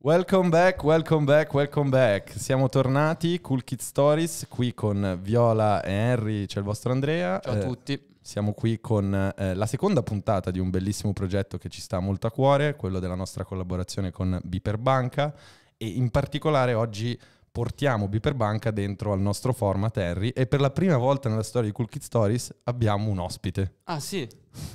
Welcome back, welcome back, welcome back. Siamo tornati, Cool Kid Stories, qui con Viola e Henry, c'è il vostro Andrea. Ciao a eh, tutti. Siamo qui con eh, la seconda puntata di un bellissimo progetto che ci sta molto a cuore, quello della nostra collaborazione con Biperbanca e in particolare oggi portiamo Biperbanca dentro al nostro format Harry e per la prima volta nella storia di Cool Kid Stories abbiamo un ospite. Ah sì?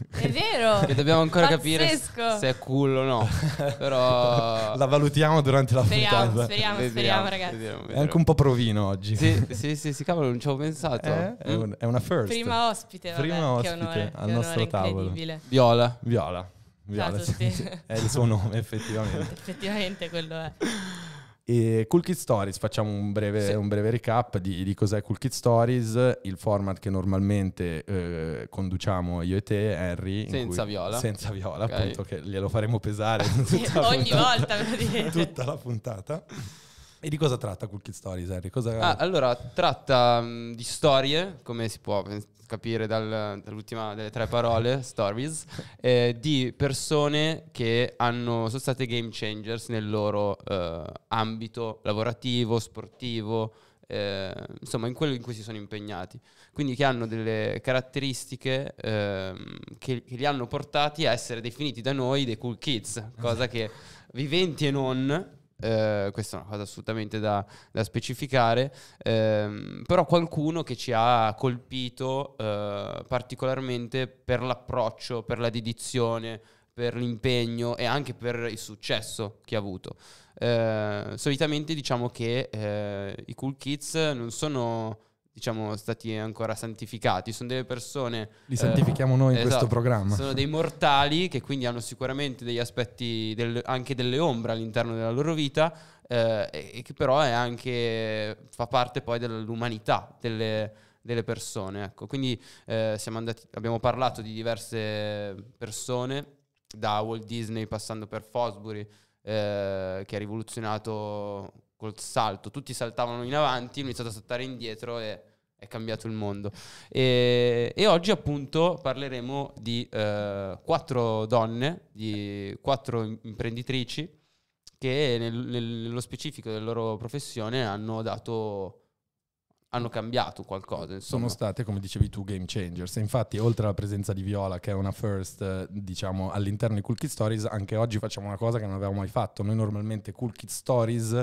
È vero! che dobbiamo ancora Pazzesco. capire se è cool o no, però... La valutiamo durante la speriamo, puntata. Speriamo, speriamo, speriamo ragazzi. Vediamo, È anche un po' provino oggi. Sì, sì, sì, sì cavolo, non ci avevo pensato. Eh? È, è, è una first. Prima ospite, vabbè, prima ospite onore, al nostro tavolo. Viola. Viola. Viola. Ciao a tutti. è il suo nome effettivamente. effettivamente quello è. E cool Kid Stories, facciamo un breve, sì. un breve recap di, di, cos'è Cool Kid Stories, il format che normalmente eh, conduciamo io e te, Henry. Senza cui, viola. Senza viola, okay. appunto, che glielo faremo pesare ogni puntata, volta, per tutta la puntata. E di cosa tratta Cool Kid Stories, Henry? Cosa... Ah, allora, tratta um, di storie, come si può capire dal, dall'ultima delle tre parole, stories, eh, di persone che hanno, sono state game changers nel loro eh, ambito lavorativo, sportivo, eh, insomma in quello in cui si sono impegnati. Quindi che hanno delle caratteristiche ehm, che, che, li hanno portati a essere definiti da noi dei cool kids, cosa che viventi e non eh, questa è una cosa assolutamente da, da specificare, ehm, però qualcuno che ci ha colpito eh, particolarmente per l'approccio, per la dedizione, per l'impegno e anche per il successo che ha avuto. Eh, solitamente diciamo che eh, i Cool Kids non sono diciamo, stati ancora santificati, sono delle persone... Li eh, santifichiamo eh, noi in esatto, questo programma. Sono dei mortali che quindi hanno sicuramente degli aspetti, del, anche delle ombre all'interno della loro vita, eh, e che però è anche, fa parte poi dell'umanità, delle, delle persone. Ecco. Quindi eh, andati, abbiamo parlato di diverse persone, da Walt Disney passando per Fosbury, eh, che ha rivoluzionato col salto, tutti saltavano in avanti, ho iniziato a saltare indietro e è cambiato il mondo. E, e oggi appunto parleremo di eh, quattro donne, di quattro imprenditrici che nel, nello specifico della loro professione hanno dato hanno cambiato qualcosa. Insomma. Sono state, come dicevi tu, game changers. Infatti, oltre alla presenza di Viola, che è una first, diciamo, all'interno di Cool Kid Stories, anche oggi facciamo una cosa che non avevamo mai fatto. Noi normalmente Cool Kid Stories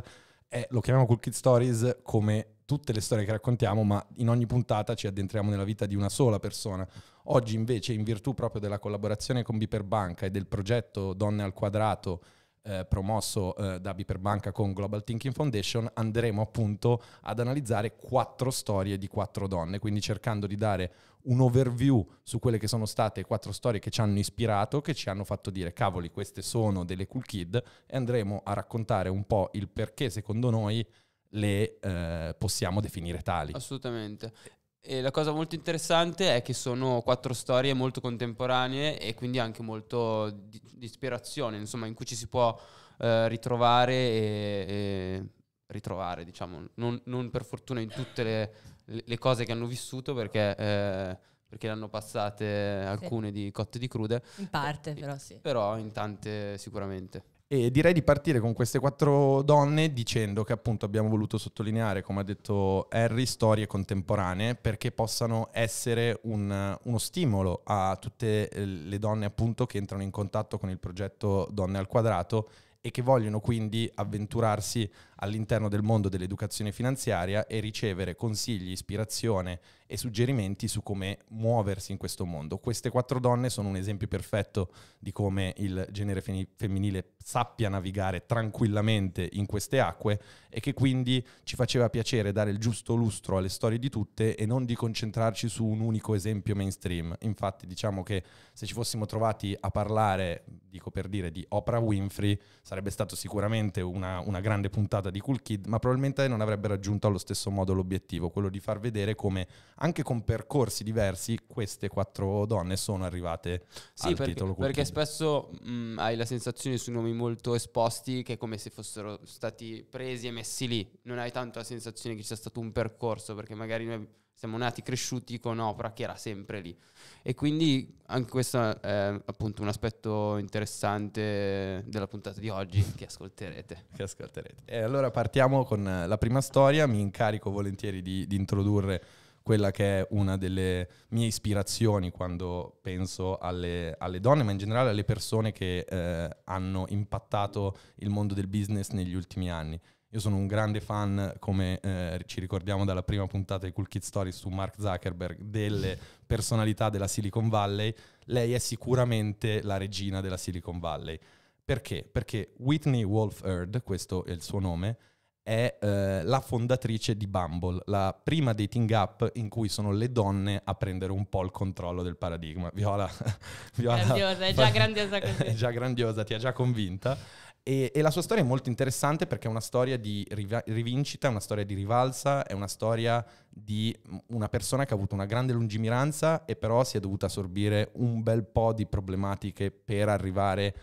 è, eh, lo chiamiamo Cool Kid Stories come tutte le storie che raccontiamo, ma in ogni puntata ci addentriamo nella vita di una sola persona. Oggi invece, in virtù proprio della collaborazione con Biper Banca e del progetto Donne al Quadrato, eh, promosso eh, da Biperbanca con Global Thinking Foundation, andremo appunto ad analizzare quattro storie di quattro donne, quindi cercando di dare un overview su quelle che sono state quattro storie che ci hanno ispirato, che ci hanno fatto dire cavoli, queste sono delle cool kid e andremo a raccontare un po' il perché secondo noi le eh, possiamo definire tali. Assolutamente. E la cosa molto interessante è che sono quattro storie molto contemporanee e quindi anche molto di, di ispirazione, insomma, in cui ci si può eh, ritrovare e, e, ritrovare, diciamo, non, non, per fortuna in tutte le, le cose che hanno vissuto perché... Eh, perché le hanno passate alcune sì. di cotte di crude. In parte, però sì. Però in tante sicuramente. E direi di partire con queste quattro donne dicendo che appunto abbiamo voluto sottolineare, come ha detto Harry, storie contemporanee perché possano essere un, uno stimolo a tutte eh, le donne appunto che entrano in contatto con il progetto Donne al Quadrato e che vogliono quindi avventurarsi all'interno del mondo dell'educazione finanziaria e ricevere consigli, ispirazione e suggerimenti su come muoversi in questo mondo. Queste quattro donne sono un esempio perfetto di come il genere femminile sappia navigare tranquillamente in queste acque e che quindi ci faceva piacere dare il giusto lustro alle storie di tutte e non di concentrarci su un unico esempio mainstream. Infatti diciamo che se ci fossimo trovati a parlare, dico per dire, di Oprah Winfrey, sarebbe stato sicuramente una, una grande puntata di Cool Kid, ma probabilmente non avrebbe raggiunto allo stesso modo l'obiettivo, quello di far vedere come anche con percorsi diversi queste quattro donne sono arrivate sì, al perché, titolo. Cool perché Kid. spesso mh, mm, hai la sensazione su nomi molto esposti che è come se fossero stati presi e messi lì, non hai tanto la sensazione che ci sia stato un percorso, perché magari noi siamo nati cresciuti con Opera che era sempre lì. E quindi anche questo è appunto un aspetto interessante della puntata di oggi che ascolterete. Che ascolterete. E allora partiamo con la prima storia, mi incarico volentieri di, di introdurre quella che è una delle mie ispirazioni quando penso alle, alle donne, ma in generale alle persone che eh, hanno impattato il mondo del business negli ultimi anni. Io sono un grande fan, come eh, ci ricordiamo dalla prima puntata di Cool Kid Stories su Mark Zuckerberg, delle personalità della Silicon Valley. Lei è sicuramente la regina della Silicon Valley. Perché? Perché Whitney Wolf Heard, questo è il suo nome, è eh, la fondatrice di Bumble, la prima dating app in cui sono le donne a prendere un po' il controllo del paradigma. Viola, Viola grandiosa, è già grandiosa così. È già grandiosa, ti ha già convinta. E, e, la sua storia è molto interessante perché è una storia di riva- rivincita, è una storia di rivalsa, è una storia di una persona che ha avuto una grande lungimiranza e però si è dovuta assorbire un bel po' di problematiche per arrivare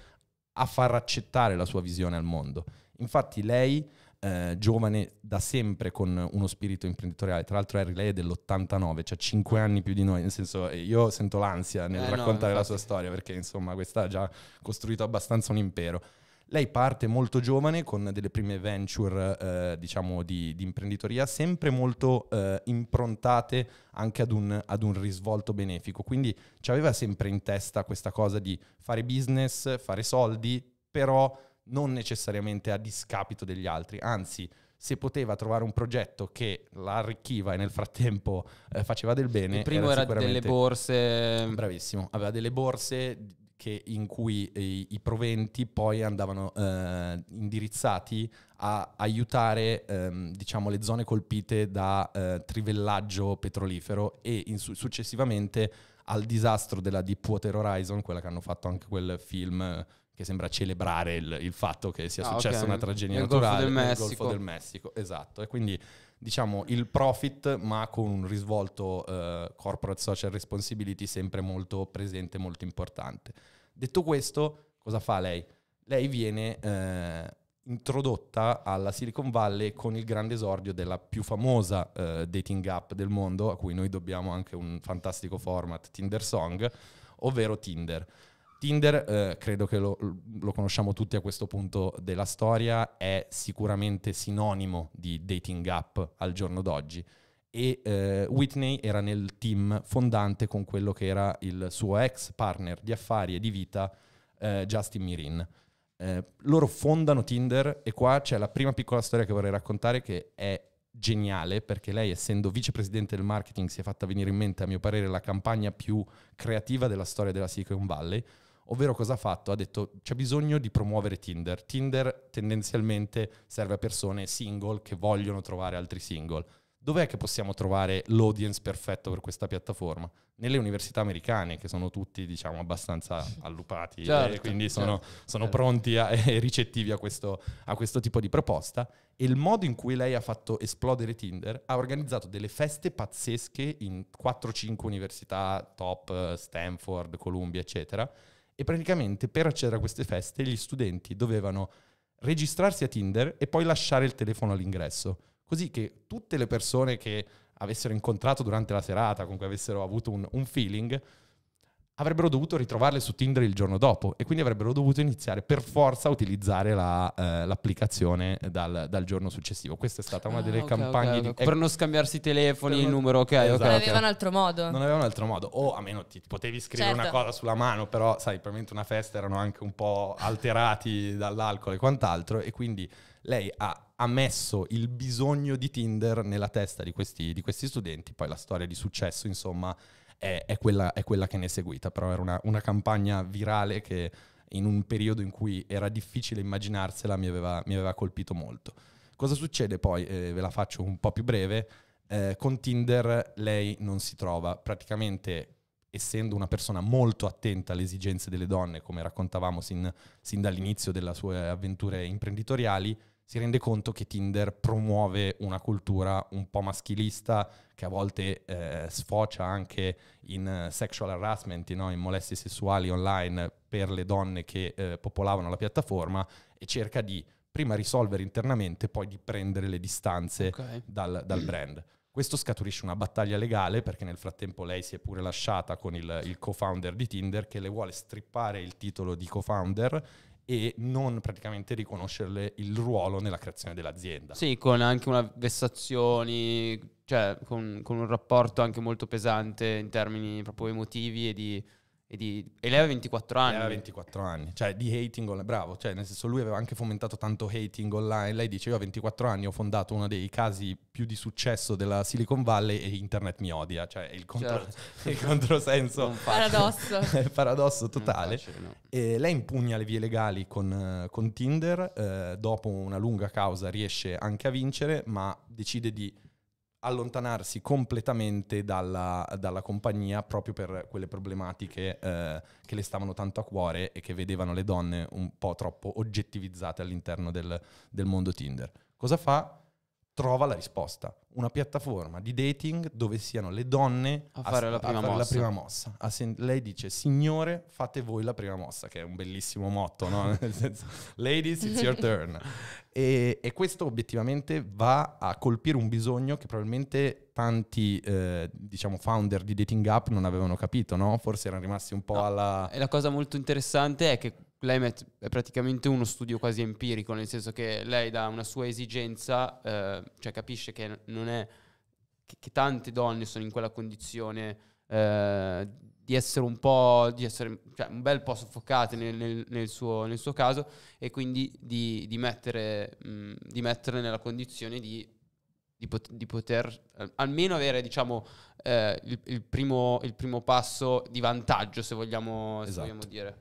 a far accettare la sua visione al mondo. Infatti lei, eh, giovane da sempre con uno spirito imprenditoriale, tra l'altro Harry lei è dell'89, cioè 5 anni più di noi, nel senso eh, io sento l'ansia nel eh raccontare no, la sua storia perché insomma questa ha già costruito abbastanza un impero. Lei parte molto giovane con delle prime venture, eh, diciamo, di, di, imprenditoria, sempre molto eh, improntate anche ad un, ad un, risvolto benefico. Quindi ci aveva sempre in testa questa cosa di fare business, fare soldi, però non necessariamente a discapito degli altri, anzi se poteva trovare un progetto che la arricchiva e nel frattempo eh, faceva del bene. Il primo era, era delle borse. Bravissimo, aveva delle borse che, in cui i, eh, i proventi poi andavano eh, indirizzati a aiutare ehm, diciamo, le zone colpite da eh, trivellaggio petrolifero e in, successivamente al disastro della Deepwater Horizon, quella che hanno fatto anche quel film eh, che sembra celebrare il, il fatto che sia ah, successa okay. una tragedia nel naturale nel Golfo del Messico. Esatto, e quindi diciamo il profit ma con un risvolto eh, corporate social responsibility sempre molto presente, molto importante. Detto questo, cosa fa lei? Lei viene eh, introdotta alla Silicon Valley con il grande esordio della più famosa eh, dating app del mondo, a cui noi dobbiamo anche un fantastico format, Tinder Song, ovvero Tinder. Tinder, eh, credo che lo, lo, conosciamo tutti a questo punto della storia, è sicuramente sinonimo di dating app al giorno d'oggi. E eh, Whitney era nel team fondante con quello che era il suo ex partner di affari e di vita, eh, Justin Mirin. Eh, loro fondano Tinder e qua c'è la prima piccola storia che vorrei raccontare che è geniale perché lei essendo vicepresidente del marketing si è fatta venire in mente a mio parere la campagna più creativa della storia della Silicon Valley Ovvero cosa ha fatto? Ha detto c'è bisogno di promuovere Tinder. Tinder tendenzialmente serve a persone single che vogliono trovare altri single. Dov'è che possiamo trovare l'audience perfetto per questa piattaforma? Nelle università americane, che sono tutti, diciamo, abbastanza allupati certo, e quindi certo. sono, certo, sono certo. pronti e ricettivi a questo, a questo tipo di proposta. E il modo in cui lei ha fatto esplodere Tinder, ha organizzato delle feste pazzesche in 4-5 università top, eh, Stanford, Columbia, eccetera, e praticamente per accedere a queste feste gli studenti dovevano registrarsi a Tinder e poi lasciare il telefono all'ingresso, così che tutte le persone che avessero incontrato durante la serata, con cui avessero avuto un, un feeling, avrebbero dovuto ritrovarle su Tinder il giorno dopo e quindi avrebbero dovuto iniziare per forza a utilizzare la, eh, l'applicazione dal, dal, giorno successivo. Questa è stata una ah, delle okay, campagne okay, okay. Di... Ecco. per non scambiarsi i telefoni, il numero, ok, esatto. Non avevano altro modo. Non avevano altro modo, o a meno ti potevi scrivere certo. una cosa sulla mano, però sai, probabilmente una festa erano anche un po' alterati dall'alcol e quant'altro e quindi lei ha ha messo il bisogno di Tinder nella testa di questi, di questi, studenti. Poi la storia di successo, insomma, è, è, quella, è quella, che ne è seguita, però era una, una, campagna virale che in un periodo in cui era difficile immaginarsela mi aveva, mi aveva colpito molto. Cosa succede poi? Eh, ve la faccio un po' più breve. Eh, con Tinder lei non si trova, praticamente essendo una persona molto attenta alle esigenze delle donne, come raccontavamo sin, sin dall'inizio delle sue avventure imprenditoriali, si rende conto che Tinder promuove una cultura un po' maschilista che a volte eh, sfocia anche in eh, sexual harassment, no? in molestie sessuali online per le donne che eh, popolavano la piattaforma e cerca di prima risolvere internamente, poi di prendere le distanze okay. dal, dal brand. Questo scaturisce una battaglia legale perché nel frattempo lei si è pure lasciata con il, il, co-founder di Tinder che le vuole strippare il titolo di co-founder e non praticamente riconoscerle il ruolo nella creazione dell'azienda. Sì, con anche una vessazione, cioè con, con un rapporto anche molto pesante in termini proprio emotivi e di e, di, e, lei aveva 24 anni. Lei aveva 24 anni, cioè di hating online, bravo, cioè nel senso lui aveva anche fomentato tanto hating online, lei dice io a 24 anni ho fondato uno dei casi più di successo della Silicon Valley e internet mi odia, cioè il, contro, certo. il controsenso. paradosso. il paradosso totale. Facile, cioè, no. e lei impugna le vie legali con, eh, con Tinder, eh, dopo una lunga causa riesce anche a vincere, ma decide di allontanarsi completamente dalla, dalla, compagnia proprio per quelle problematiche eh, che le stavano tanto a cuore e che vedevano le donne un po' troppo oggettivizzate all'interno del, del mondo Tinder. Cosa fa? trova la risposta. Una piattaforma di dating dove siano le donne a fare, a, la, prima a fare la, prima mossa. Sen- lei dice, signore, fate voi la prima mossa, che è un bellissimo motto, no? Nel senso, ladies, it's your turn. E, e, questo obiettivamente va a colpire un bisogno che probabilmente tanti, eh, diciamo, founder di dating app non avevano capito, no? Forse erano rimasti un po' no. alla... E la cosa molto interessante è che Clement è praticamente uno studio quasi empirico, nel senso che lei da una sua esigenza, eh, cioè capisce che non è che, che, tante donne sono in quella condizione eh, di essere un po' di essere cioè, un bel po' soffocate nel, nel, nel, suo, nel suo, caso e quindi di, di mettere, mh, di metterle nella condizione di, di pot- poter eh, almeno avere diciamo eh, il, il, primo, il, primo, passo di vantaggio se vogliamo, esatto. se vogliamo esatto. dire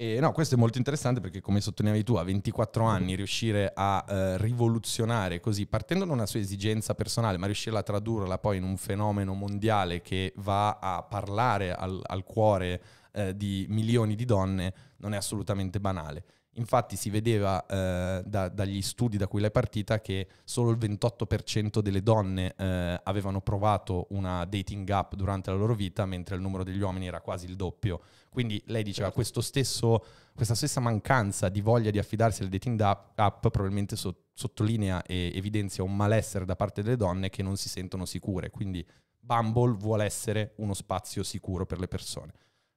e no, questo è molto interessante perché come sottolineavi tu, a 24 anni riuscire a eh, rivoluzionare così, partendo da una sua esigenza personale, ma riuscirla a tradurla poi in un fenomeno mondiale che va a parlare al, al cuore eh, di milioni di donne, non è assolutamente banale. Infatti si vedeva eh, da, dagli studi da cui l'è partita che solo il 28% delle donne eh, avevano provato una dating app durante la loro vita, mentre il numero degli uomini era quasi il doppio. Quindi lei diceva certo. questa stessa mancanza di voglia di affidarsi alle dating app probabilmente so- sottolinea e evidenzia un malessere da parte delle donne che non si sentono sicure. Quindi Bumble vuole essere uno spazio sicuro per le persone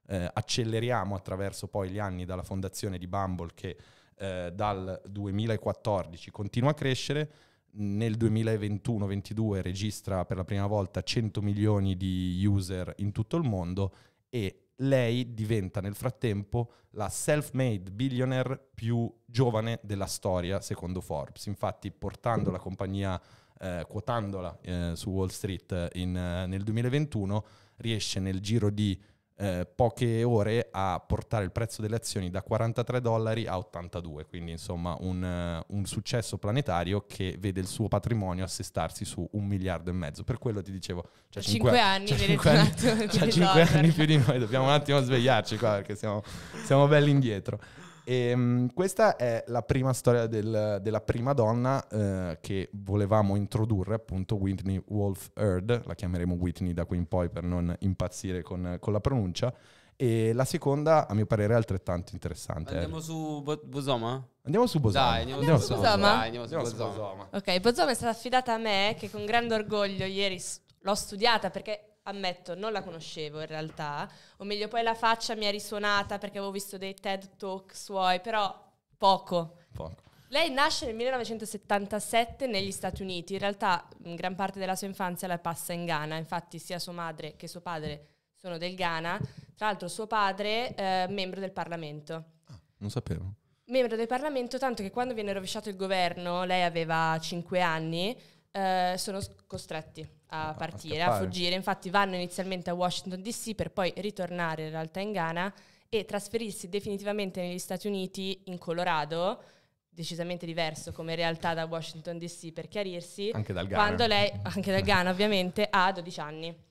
eh, acceleriamo attraverso poi gli anni dalla fondazione di Bumble che eh, dal 2014 continua a crescere, nel 2021-22 registra per la prima volta 100 milioni di user in tutto il mondo e lei diventa nel frattempo la self-made billionaire più giovane della storia secondo Forbes. Infatti portando la compagnia, eh, quotandola eh, su Wall Street eh, in, eh, nel 2021, riesce nel giro di eh, poche ore a portare il prezzo delle azioni da 43 dollari a 82, quindi insomma un, eh, un, successo planetario che vede il suo patrimonio assestarsi su un miliardo e mezzo. Per quello ti dicevo, c'è anni, c'è 5 anni, c'è 5 anni più di noi, dobbiamo un attimo svegliarci qua perché siamo, siamo belli indietro. E, um, questa è la prima storia del, della prima donna eh, che volevamo introdurre, appunto Whitney Wolf Heard, la chiameremo Whitney da qui in poi per non impazzire con, con la pronuncia. E la seconda, a mio parere, è altrettanto interessante. Andiamo eh. su Bo- Bosoma? Andiamo su Bosoma. Dai, andiamo, andiamo su Bosoma. Dai, andiamo su, andiamo Bosoma. su Bosoma. Ok, Bosoma è stata affidata a me che con grande orgoglio ieri l'ho studiata perché ammetto, non la conoscevo in realtà, o meglio poi la faccia mi è risuonata perché avevo visto dei TED Talk suoi, però poco. Poco. Lei nasce nel 1977 negli Stati Uniti, in realtà in mm, gran parte della sua infanzia la passa in Ghana, infatti sia sua madre che suo padre sono del Ghana, tra l'altro suo padre è eh, membro del Parlamento. Ah, non sapevo. Membro del Parlamento, tanto che quando viene rovesciato il governo, lei aveva 5 anni, eh, sono costretti a partire, a fuggire. Infatti vanno inizialmente a Washington DC per poi ritornare in realtà in Ghana e trasferirsi definitivamente negli Stati Uniti, in Colorado, decisamente diverso come realtà da Washington DC per chiarirsi, anche dal Ghana. quando lei, anche dal Ghana ovviamente, ha 12 anni.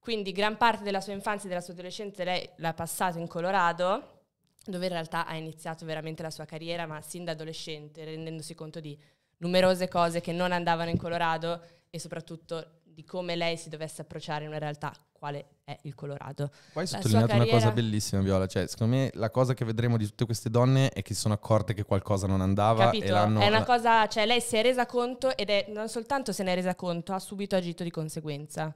Quindi gran parte della sua infanzia e della sua adolescenza lei l'ha passata in Colorado, dove in realtà ha iniziato veramente la sua carriera, ma sin da adolescente, rendendosi conto di numerose cose che non andavano in Colorado e soprattutto di come lei si dovesse approcciare in una realtà quale è il Colorado. Poi hai sottolineato carriera... una cosa bellissima, Viola. Cioè, secondo me la cosa che vedremo di tutte queste donne è che si sono accorte che qualcosa non andava. Capito? E l'hanno... È una cosa, cioè lei si è resa conto ed è non soltanto se ne è resa conto, ha subito agito di conseguenza.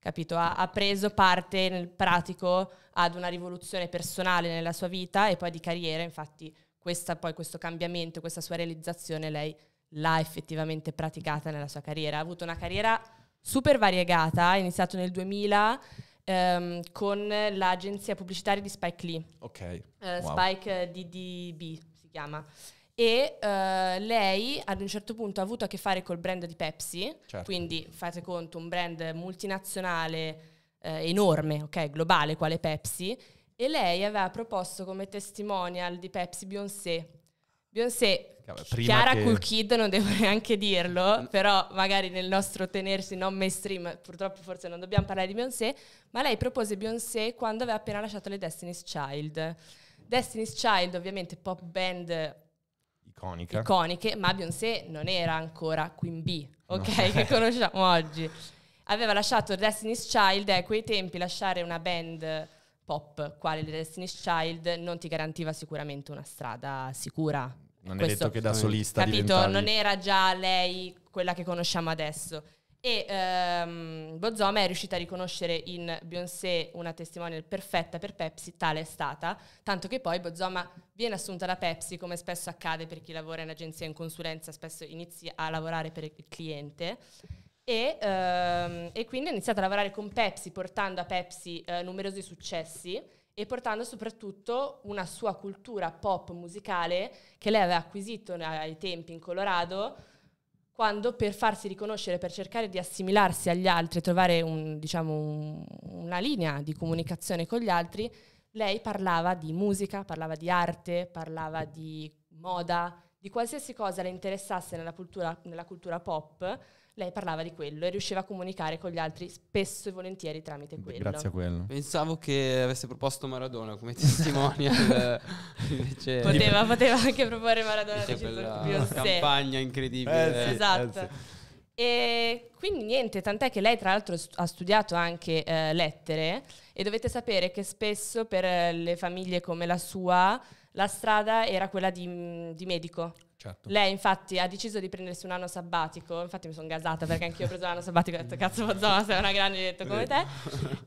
Capito? Ha, ha preso parte nel pratico ad una rivoluzione personale nella sua vita e poi di carriera. Infatti, questa, poi questo cambiamento, questa sua realizzazione, lei l'ha effettivamente praticata nella sua carriera. Ha avuto una carriera super variegata, ha iniziato nel 2000 ehm, con l'agenzia pubblicitaria di Spike Lee. Ok. Eh, wow. Spike eh, DDB si chiama. E eh, lei ad un certo punto ha avuto a che fare col brand di Pepsi, certo. quindi fate conto un brand multinazionale eh, enorme, ok, globale quale Pepsi, e lei aveva proposto come testimonial di Pepsi Beyoncé Beyoncé Prima Chiara che... Cool Kid non devo neanche dirlo, però magari nel nostro tenersi non mainstream, purtroppo forse non dobbiamo parlare di Beyoncé, ma lei propose Beyoncé quando aveva appena lasciato le Destiny's Child. Destiny's Child ovviamente pop band Iconica. iconiche, ma Beyoncé non era ancora Queen B, ok, no. che conosciamo oggi. Aveva lasciato Destiny's Child e eh, a quei tempi lasciare una band pop, quale Destiny's Child, non ti garantiva sicuramente una strada sicura non questo, è detto che da solista Capito, diventavi... non era già lei quella che conosciamo adesso. E um, Bozoma è riuscita a riconoscere in Beyoncé una testimonial perfetta per Pepsi, tale è stata, tanto che poi Bozoma viene assunta da Pepsi, come spesso accade per chi lavora in agenzia in consulenza, spesso inizia a lavorare per il cliente. E, um, e quindi ha iniziato a lavorare con Pepsi, portando a Pepsi uh, numerosi successi e portando soprattutto una sua cultura pop musicale che lei aveva acquisito ai tempi in Colorado quando per farsi riconoscere, per cercare di assimilarsi agli altri, trovare un, diciamo, un, una linea di comunicazione con gli altri, lei parlava di musica, parlava di arte, parlava di moda, di qualsiasi cosa le interessasse nella cultura, nella cultura, pop, lei parlava di quello e riusciva a comunicare con gli altri spesso e volentieri tramite quello. Grazie a quello. Pensavo che avesse proposto Maradona come testimonial. invece poteva, poteva anche proporre Maradona. C'è quella più, campagna sì. incredibile. Eh, sì, esatto. Eh, sì. E quindi niente, tant'è che lei tra l'altro st- ha studiato anche eh, lettere e dovete sapere che spesso per le famiglie come la sua la strada era quella di, mm, di medico. Certo. Lei infatti ha deciso di prendersi un anno sabbatico, infatti mi sono gasata perché anch'io ho preso un anno sabbatico e ho detto cazzo Mazzona sei una grande ho detto come te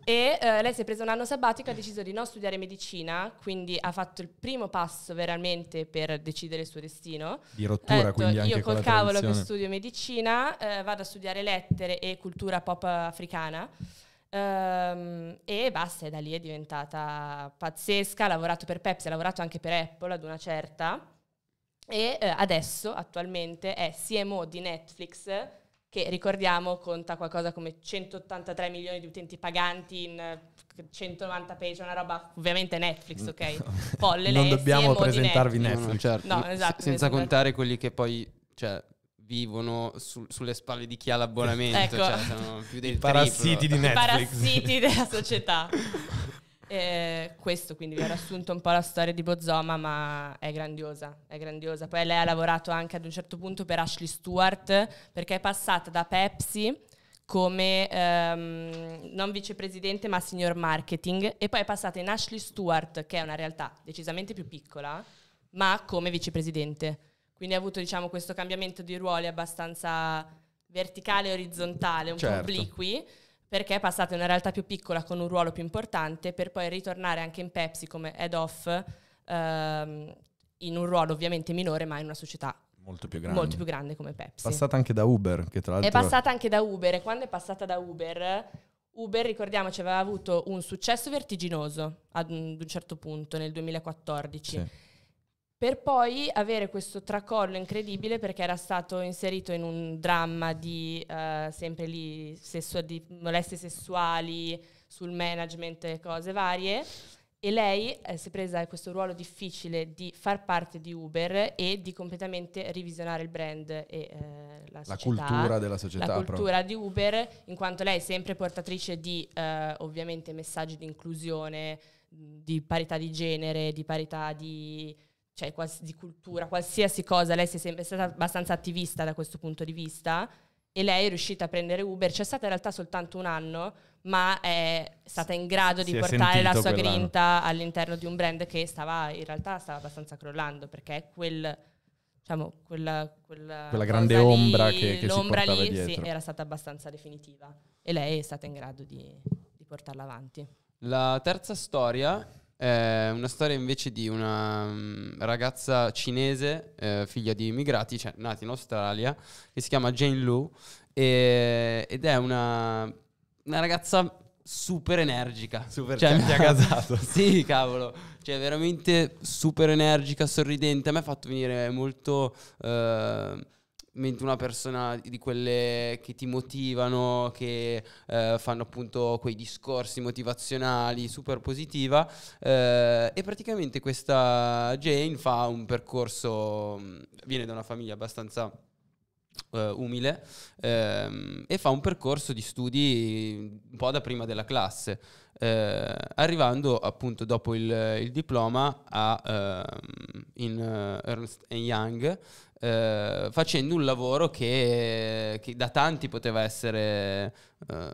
e eh, lei si è presa un anno sabbatico ha deciso di non studiare medicina quindi ha fatto il primo passo veramente per decidere il suo destino di rottura detto, quindi anche io col cavolo che studio medicina eh, vado a studiare lettere e cultura pop africana Um, e basta, e da lì è diventata pazzesca, ha lavorato per Pepsi, ha lavorato anche per Apple ad una certa e eh, adesso attualmente è CMO di Netflix che ricordiamo conta qualcosa come 183 milioni di utenti paganti in 190 eh, page, una roba ovviamente Netflix, mm. ok? Folle, non dobbiamo presentarvi Netflix, Netflix. No, certo. no, esatto, senza esatto. contare quelli che poi cioè, vivono su, sulle spalle di chi ha l'abbonamento, ecco. cioè sono più dei parassiti di Netflix. I Parassiti della società. Eh, questo quindi vi ho riassunto un po' la storia di Bozoma, ma è grandiosa, è grandiosa. Poi lei ha lavorato anche ad un certo punto per Ashley Stewart, perché è passata da Pepsi come ehm, non vicepresidente ma signor marketing e poi è passata in Ashley Stewart, che è una realtà decisamente più piccola, ma come vicepresidente. Quindi ha avuto diciamo, questo cambiamento di ruoli abbastanza verticale e orizzontale, un certo. po' obliqui, perché è passata in una realtà più piccola con un ruolo più importante per poi ritornare anche in Pepsi come head off ehm, in un ruolo ovviamente minore ma in una società molto più grande, molto più grande come Pepsi. È passata anche da Uber, che tra l'altro... È passata anche da Uber e quando è passata da Uber Uber, ricordiamoci, aveva avuto un successo vertiginoso ad un, certo punto nel 2014. Sì per poi avere questo tracollo incredibile perché era stato inserito in un dramma di uh, sempre lì sessu- di molestie sessuali sul management e cose varie e lei eh, si è presa questo ruolo difficile di far parte di Uber e di completamente revisionare il brand e eh, la, la cultura della società. La cultura proprio. di Uber, in quanto lei è sempre portatrice di eh, ovviamente messaggi di inclusione, di parità di genere, di parità di cioè di cultura, qualsiasi cosa, lei si è sempre stata abbastanza attivista da questo punto di vista e lei è riuscita a prendere Uber, c'è stata in realtà soltanto un anno, ma è stata in grado di portare la sua quell'anno. grinta all'interno di un brand che stava in realtà stava abbastanza crollando perché quel diciamo quella, quella, quella grande lì, ombra che, che l'ombra si lì dietro. sì, era stata abbastanza definitiva e lei è stata in grado di, di portarla avanti. La terza storia eh, una storia invece di una mm, ragazza cinese, eh, figlia di immigrati, cioè nata in Australia, che si chiama Jane Lu e, ed è una, una, ragazza super energica. Super cioè, mi ha casato. sì, cavolo. Cioè, veramente super energica, sorridente. A me ha fatto venire molto... Eh, mentre una persona di quelle che ti motivano, che eh, fanno appunto quei discorsi motivazionali super positiva eh, e praticamente questa Jane fa un percorso, mm, viene da una famiglia abbastanza Uh, umile ehm, e fa un percorso di studi un po' da prima della classe, eh, arrivando appunto dopo il, il diploma a, uh, in eh, Ernst Young eh, facendo un lavoro che, che, da tanti poteva essere eh,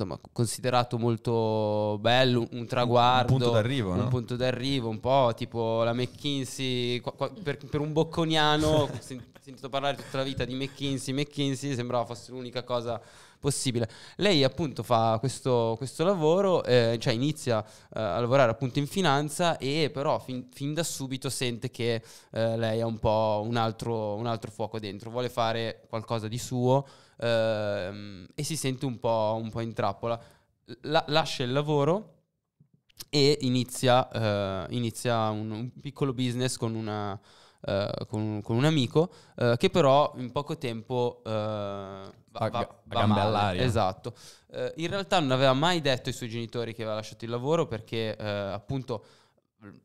insomma, considerato molto bello, un traguardo. Un punto d'arrivo, Un no? punto d'arrivo, un po' tipo la McKinsey, qua, qua, per, per, un bocconiano, ho sentito parlare tutta la vita di McKinsey, McKinsey sembrava fosse l'unica cosa possibile. Lei appunto fa questo, questo lavoro, eh, cioè inizia eh, a lavorare appunto in finanza e però fin, fin da subito sente che eh, lei ha un po' un altro, un altro fuoco dentro, vuole fare qualcosa di suo eh, e si sente un po', un po in trappola. La, lascia il lavoro e inizia, eh, inizia un, un, piccolo business con, una, eh, con, con un amico eh, che però in poco tempo va, va, va male, Esatto. Eh, in realtà non aveva mai detto ai suoi genitori che aveva lasciato il lavoro perché eh, appunto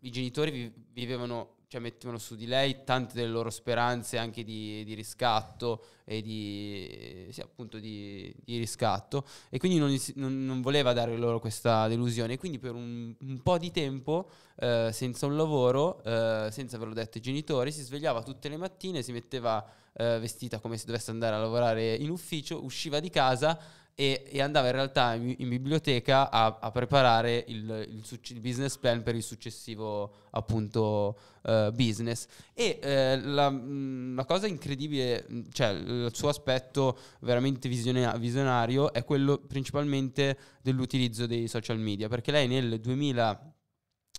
i genitori vivevano cioè, mettevano su di lei tante delle loro speranze anche di, di riscatto e di, sì, appunto di, di, riscatto e quindi non, non, non, voleva dare loro questa delusione e quindi per un, un po' di tempo eh, senza un lavoro, eh, senza averlo detto ai genitori, si svegliava tutte le mattine, si metteva eh, vestita come se dovesse andare a lavorare in ufficio, usciva di casa e, e andava in realtà in, in biblioteca a, a preparare il, il, succe- il, business plan per il successivo appunto uh, business. E uh, la, mm, la, cosa incredibile, mm, cioè il suo aspetto veramente visione- visionario è quello principalmente dell'utilizzo dei social media, perché lei nel 2000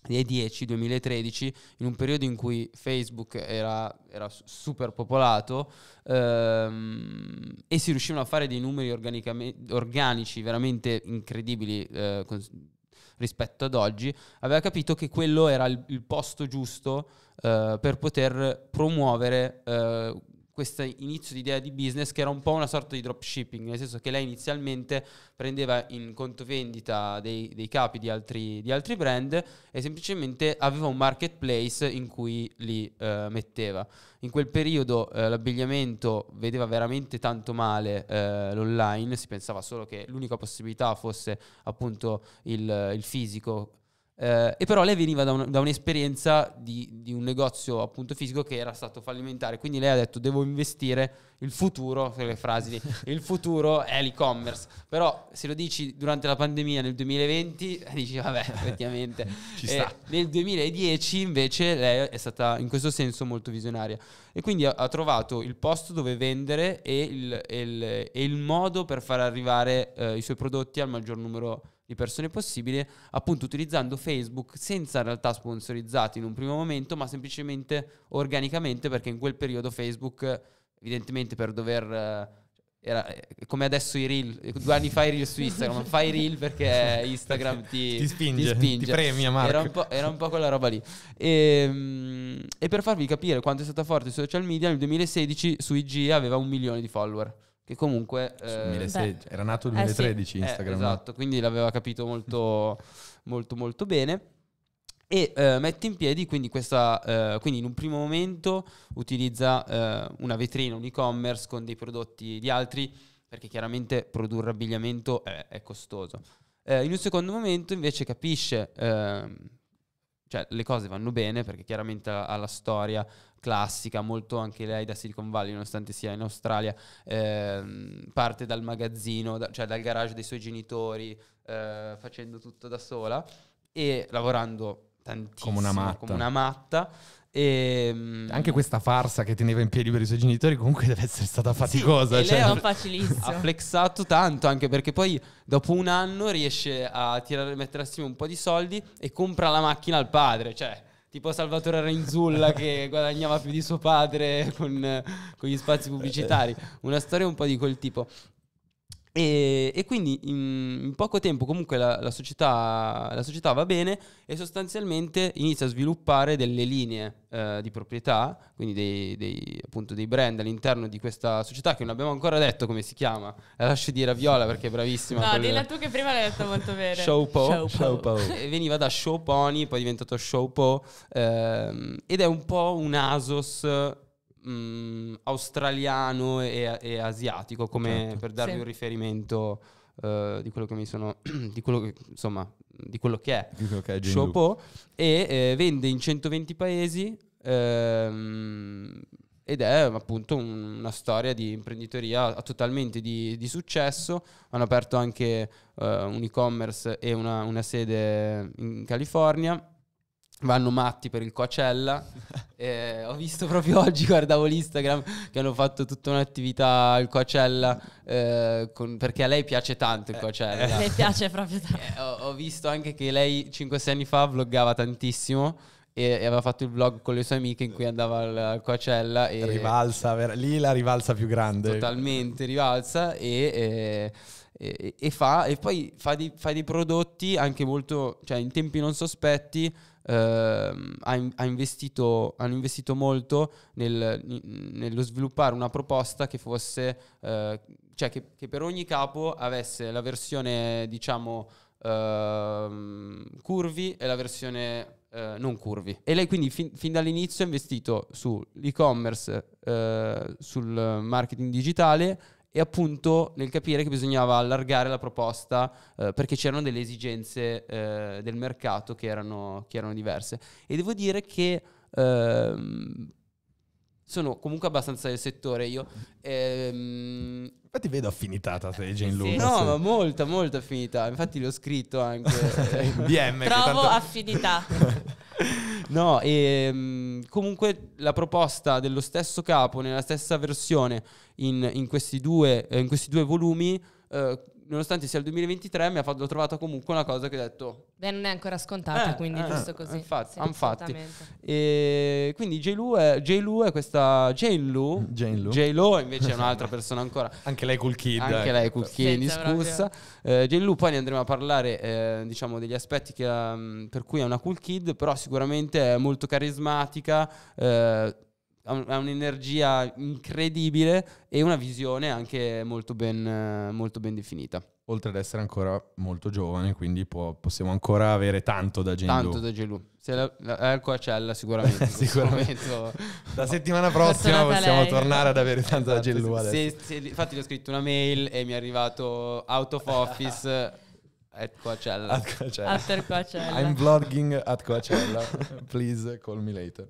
nei 10, 2013, in un periodo in cui Facebook era, era super popolato ehm, e si riuscivano a fare dei numeri organici veramente incredibili eh, con, rispetto ad oggi, aveva capito che quello era il, il posto giusto eh, per poter promuovere eh, questo inizio di idea di business che era un po' una sorta di dropshipping, nel senso che lei inizialmente prendeva in conto vendita dei, dei capi di altri, di altri, brand e semplicemente aveva un marketplace in cui li eh, metteva. In quel periodo eh, l'abbigliamento vedeva veramente tanto male eh, l'online, si pensava solo che l'unica possibilità fosse appunto il, il fisico eh, e però lei veniva da, un, da un'esperienza di, di, un negozio appunto fisico che era stato fallimentare, quindi lei ha detto devo investire il futuro, le frasi lì, il futuro è l'e-commerce, però se lo dici durante la pandemia nel 2020 dici vabbè effettivamente, Ci sta. nel 2010 invece lei è stata in questo senso molto visionaria e quindi ha, ha trovato il posto dove vendere e il, il, il modo per far arrivare eh, i suoi prodotti al maggior numero di di persone possibile, appunto utilizzando Facebook senza in realtà sponsorizzati in un primo momento, ma semplicemente organicamente perché in quel periodo Facebook evidentemente per dover eh, era eh, come adesso i reel, eh, due anni fa i reel su Instagram, fai i reel perché Instagram ti, ti, spinge, ti, spinge, ti premia Marco. Era un, po', era un po' quella roba lì. E, ehm, e, per farvi capire quanto è stata forte i social media, nel 2016 su IG aveva un milione di follower che comunque... Eh, Beh, era nato nel 2013 eh sì, eh, Instagram. Eh, esatto, quindi l'aveva capito molto, molto, molto bene. E eh, mette in piedi quindi questa, eh, quindi in un primo momento utilizza una vetrina, un e-commerce con dei prodotti di altri, perché chiaramente produrre abbigliamento è, è costoso. in un secondo momento invece capisce ehm, cioè le cose vanno bene perché chiaramente ha la storia classica, molto anche lei da Silicon Valley, nonostante sia in Australia, eh, parte dal magazzino, da, cioè dal garage dei suoi genitori, eh, facendo tutto da sola e lavorando tantissimo come una matta. Come una matta e, ehm, Anche questa farsa che teneva in piedi per i suoi genitori comunque deve essere stata faticosa. Sì, cioè, lei ha flexato tanto anche perché poi dopo un anno riesce a tirare, mettere assieme un po' di soldi e compra la macchina al padre. Cioè, tipo Salvatore Renzulla che guadagnava più di suo padre con, con, gli spazi pubblicitari, una storia un po' di quel tipo. E, e, quindi in, in, poco tempo comunque la, la, società, la, società, va bene e sostanzialmente inizia a sviluppare delle linee eh, di proprietà, quindi dei, dei, appunto dei brand all'interno di questa società che non abbiamo ancora detto come si chiama, la lascio dire a Viola perché è bravissima. No, dilla tu che prima l'hai detto molto bene. Showpo, Showpo. veniva da Show Pony, poi è diventato Showpo ehm, ed è un po' un Asos mh, mm, australiano e, e, asiatico, come certo. per darvi sì. un riferimento uh, di quello che mi sono, di quello che, insomma, di quello che è, di quello e eh, vende in 120 paesi. Ehm, ed è appunto un, una storia di imprenditoria totalmente di, di successo. Hanno aperto anche uh, un e-commerce e una, una sede in California vanno matti per il Coachella. eh, ho visto proprio oggi, guardavo l'Instagram, che hanno fatto tutta un'attività al Coachella, eh, con, perché a lei piace tanto il eh, Coachella. Eh. Le piace proprio tanto. Eh, ho, ho, visto anche che lei 5-6 anni fa vloggava tantissimo. E, aveva fatto il vlog con le sue amiche in cui andava al, al Coachella e rivalsa, vera, lì la rivalsa più grande totalmente rivalsa e, e, e fa e poi fa dei, fa dei prodotti anche molto cioè in tempi non sospetti eh, ha, in, ha investito, hanno investito molto nel, nello sviluppare una proposta che fosse, eh, cioè che, che, per ogni capo avesse la versione, diciamo, ehm, curvi e la versione Uh, non curvi. E lei quindi fin, fin dall'inizio ha investito sull'e-commerce, uh, eh, sul marketing digitale e appunto nel capire che bisognava allargare la proposta eh, perché c'erano delle esigenze eh, del mercato che erano, che erano, diverse. E devo dire che ehm, sono comunque abbastanza del settore io. Ehm, Infatti vedo affinità tra te e Jane Lucas. No, ma molta, molta affinità. Infatti l'ho scritto anche. Eh, DM. Trovo tanto... affinità. no, e, ehm, comunque la proposta dello stesso capo nella stessa versione in, in, questi, due, eh, in questi, due, volumi, eh, nonostante sia il 2023, mi ha fatto, trovata comunque una cosa che ho detto... Beh, non è ancora scontata, eh, quindi eh, giusto così. Eh, infatti, sì, infatti. E quindi J-Lu è, J-Lu è questa... J-Lu? J-Lu. J-Lu invece è un'altra persona ancora. Anche lei cool kid. Anche ecco. lei cool kid, Senza Eh, J-Lu poi ne andremo a parlare, eh, diciamo, degli aspetti che, um, per cui è una cool kid, però sicuramente è molto carismatica, eh, ha, un'energia incredibile e una visione anche molto ben, molto ben definita. Oltre ad essere ancora molto giovane, quindi può, possiamo ancora avere tanto da Genlu. Tanto da Genlu. Se la, la, la coacella sicuramente. sicuramente. la settimana prossima possiamo lei. tornare ad avere tanto esatto, da Genlu adesso. Se, se, infatti gli ho scritto una mail e mi è arrivato out of office. At Coachella. At Coachella. After Coachella. I'm vlogging at Coachella. Please call me later.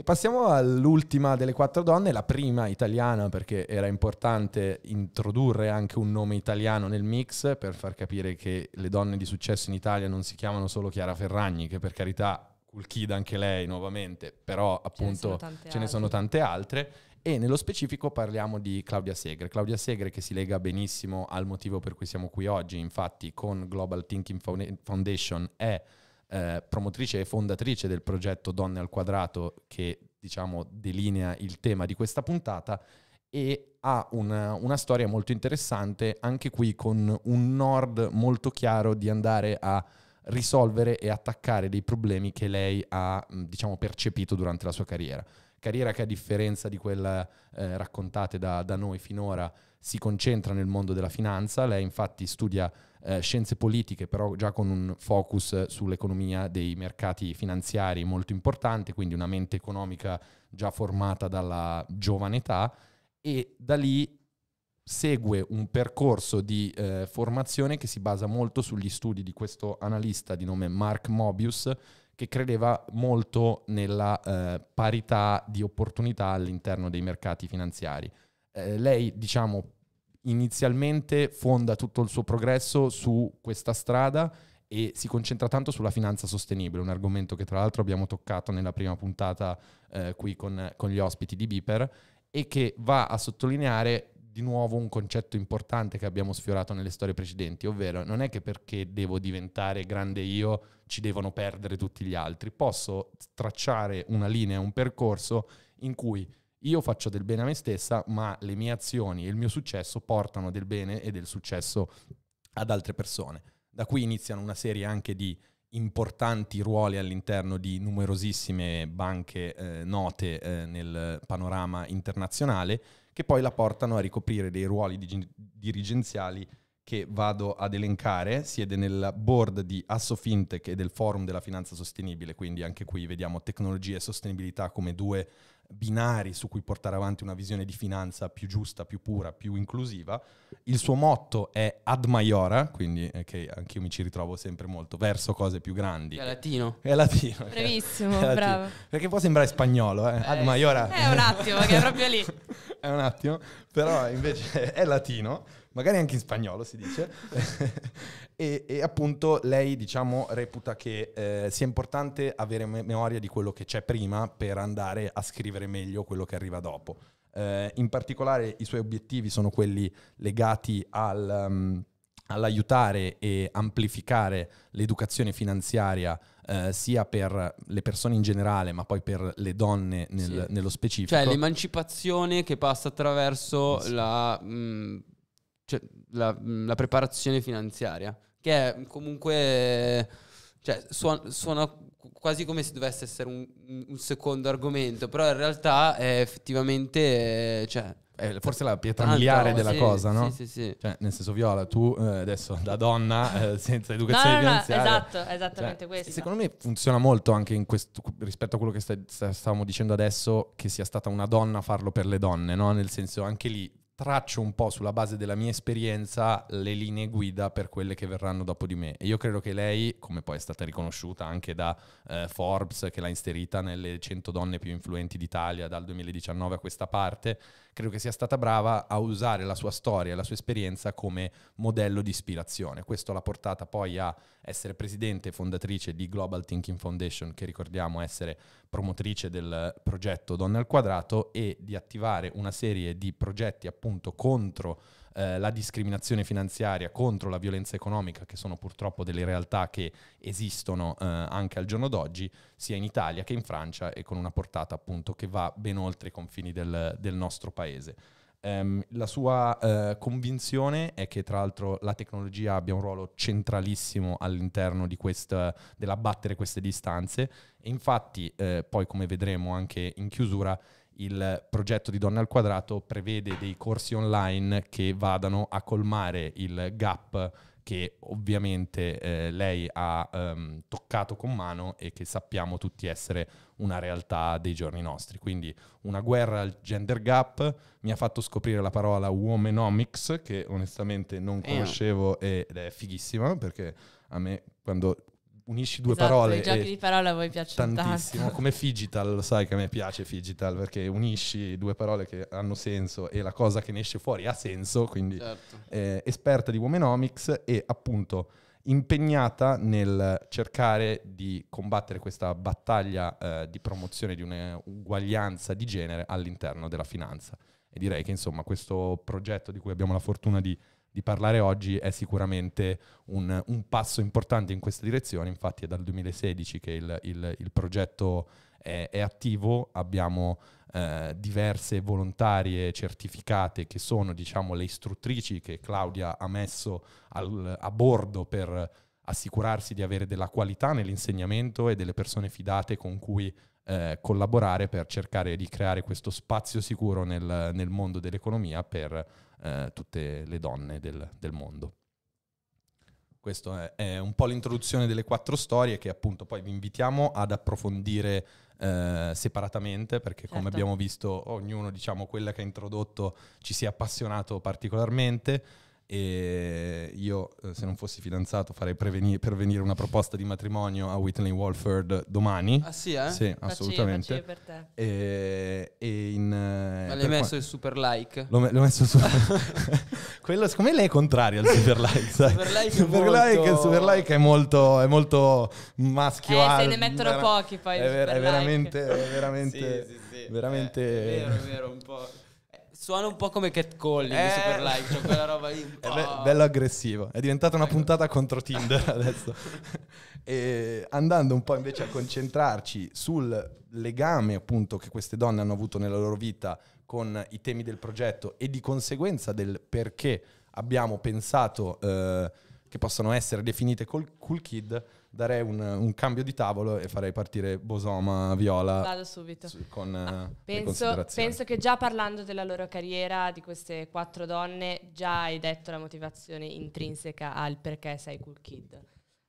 E passiamo all'ultima delle quattro donne, la prima italiana, perché era importante introdurre anche un nome italiano nel mix per far capire che le donne di successo in Italia non si chiamano solo Chiara Ferragni, che per carità culchida anche lei nuovamente, però appunto ce ne, sono ce ne sono tante altre. E nello specifico parliamo di Claudia Segre. Claudia Segre che si lega benissimo al motivo per cui siamo qui oggi, infatti con Global Thinking Foundation è eh, promotrice e fondatrice del progetto Donne al Quadrato che diciamo delinea il tema di questa puntata e ha una, una, storia molto interessante anche qui con un nord molto chiaro di andare a risolvere e attaccare dei problemi che lei ha diciamo percepito durante la sua carriera carriera che a differenza di quelle eh, raccontata da, da, noi finora si concentra nel mondo della finanza. Lei infatti studia eh, scienze politiche, però già con un focus sull'economia dei mercati finanziari molto importante, quindi una mente economica già formata dalla giovane età e da lì segue un percorso di eh, formazione che si basa molto sugli studi di questo analista di nome Mark Mobius che credeva molto nella eh, parità di opportunità all'interno dei mercati finanziari. Eh, lei, diciamo, inizialmente fonda tutto il suo progresso su questa strada e si concentra tanto sulla finanza sostenibile, un argomento che tra l'altro abbiamo toccato nella prima puntata eh, qui con, con, gli ospiti di Biper e che va a sottolineare di nuovo un concetto importante che abbiamo sfiorato nelle storie precedenti, ovvero non è che perché devo diventare grande io ci devono perdere tutti gli altri, posso tracciare una linea, un percorso in cui io faccio del bene a me stessa, ma le mie azioni e il mio successo portano del bene e del successo ad altre persone. Da qui iniziano una serie anche di importanti ruoli all'interno di numerosissime banche eh, note eh, nel panorama internazionale che poi la portano a ricoprire dei ruoli dig- dirigenziali che vado ad elencare, siede nel board di Assofintech e del Forum della Finanza Sostenibile, quindi anche qui vediamo tecnologia e sostenibilità come due binari su cui portare avanti una visione di finanza più giusta, più pura, più inclusiva. Il suo motto è ad maiora, quindi eh, che anche io mi ci ritrovo sempre molto, verso cose più grandi. È latino. È latino. Bravissimo, è latino. bravo. Perché può sembrare spagnolo, eh? eh ad maiora. È eh, un attimo, che è proprio lì. è un attimo, però invece è latino magari anche in spagnolo si dice, e, e, appunto lei diciamo reputa che eh, sia importante avere memoria di quello che c'è prima per andare a scrivere meglio quello che arriva dopo. Eh, in particolare i suoi obiettivi sono quelli legati al, um, all'aiutare e amplificare l'educazione finanziaria eh, sia per le persone in generale, ma poi per le donne nel, sì. nello specifico. Cioè l'emancipazione che passa attraverso sì. la mh, mm, cioè, la, mm, la, preparazione finanziaria, che è comunque cioè, suona, suona, quasi come se dovesse essere un, un, secondo argomento, però in realtà è effettivamente... Cioè, è forse la pietra tanto, miliare della sì, cosa, no? Sì, sì, sì. Cioè, nel senso, Viola, tu eh, adesso da donna eh, senza educazione no, no, no, esatto, cioè, esattamente cioè, questo. Secondo me funziona molto anche questo, rispetto a quello che stavamo dicendo adesso, che sia stata una donna a farlo per le donne, no? Nel senso, anche lì traccio un po' sulla base della mia esperienza le linee guida per quelle che verranno dopo di me. E io credo che lei, come poi è stata riconosciuta anche da eh, Forbes, che l'ha inserita nelle 100 donne più influenti d'Italia dal 2019 a questa parte, credo che sia stata brava a usare la sua storia e la sua esperienza come modello di ispirazione. Questo l'ha portata poi a essere presidente e fondatrice di Global Thinking Foundation, che ricordiamo essere promotrice del progetto Donne al Quadrato, e di attivare una serie di progetti appunto contro eh, la discriminazione finanziaria, contro la violenza economica, che sono purtroppo delle realtà che esistono eh, anche al giorno d'oggi, sia in Italia che in Francia e con una portata appunto che va ben oltre i confini del, del nostro paese. Um, la sua uh, convinzione è che tra l'altro la tecnologia abbia un ruolo centralissimo all'interno questa, dell'abbattere queste distanze e infatti uh, poi come vedremo anche in chiusura il progetto di Donne al Quadrato prevede dei corsi online che vadano a colmare il gap che ovviamente eh, lei ha ehm, toccato con mano e che sappiamo tutti essere una realtà dei giorni nostri. Quindi una guerra al gender gap mi ha fatto scoprire la parola womenomics che onestamente non eh. conoscevo ed è fighissima perché a me quando unisci due esatto, parole. I giochi di parola a voi piacciono tantissimo. Tanto. Come Figital, lo sai che a me piace Figital perché unisci due parole che hanno senso e la cosa che ne esce fuori ha senso, quindi certo. eh, esperta di Womenomics e appunto impegnata nel cercare di combattere questa battaglia eh, di promozione di un'uguaglianza di genere all'interno della finanza. E direi che insomma questo progetto di cui abbiamo la fortuna di di parlare oggi è sicuramente un, un, passo importante in questa direzione, infatti è dal 2016 che il, il, il progetto è, è, attivo, abbiamo eh, diverse volontarie certificate che sono diciamo, le istruttrici che Claudia ha messo al, a bordo per assicurarsi di avere della qualità nell'insegnamento e delle persone fidate con cui eh, collaborare per cercare di creare questo spazio sicuro nel, nel mondo dell'economia per eh, tutte le donne del, del mondo. Questa è, è, un po' l'introduzione delle quattro storie che appunto poi vi invitiamo ad approfondire eh, separatamente perché certo. come abbiamo visto ognuno, diciamo, quella che ha introdotto ci si è appassionato particolarmente e io eh, se non fossi fidanzato farei preveni- pervenire una proposta di matrimonio a Whitney Walford domani. Ah sì, eh? Sì, assolutamente. Facci, facci e, e, in, eh, Ma l'hai messo qua... il super like? L'ho, me- l'ho messo il super like. Quello, secondo lei è contraria al super like, sai? super like, super, molto... like, super like è molto, è molto maschio. Eh, al... se ne mettono vera- pochi poi. È, ver- è veramente, like. è veramente, sì, sì, sì. veramente... è vero, è vero, un po'. Suona un po' come Cat Calling eh. Super Live, cioè quella roba lì. È be- bello aggressivo. È diventata una puntata contro Tinder adesso. e andando un po' invece a concentrarci sul legame appunto che queste donne hanno avuto nella loro vita con i temi del progetto e di conseguenza del perché abbiamo pensato eh, che possano essere definite col cool kid darei un, un, cambio di tavolo e farei partire Bosoma, Viola. Vado subito. Su, con, ah, eh, penso, penso, che già parlando della loro carriera, di queste quattro donne, già hai detto la motivazione intrinseca al perché sei cool kid.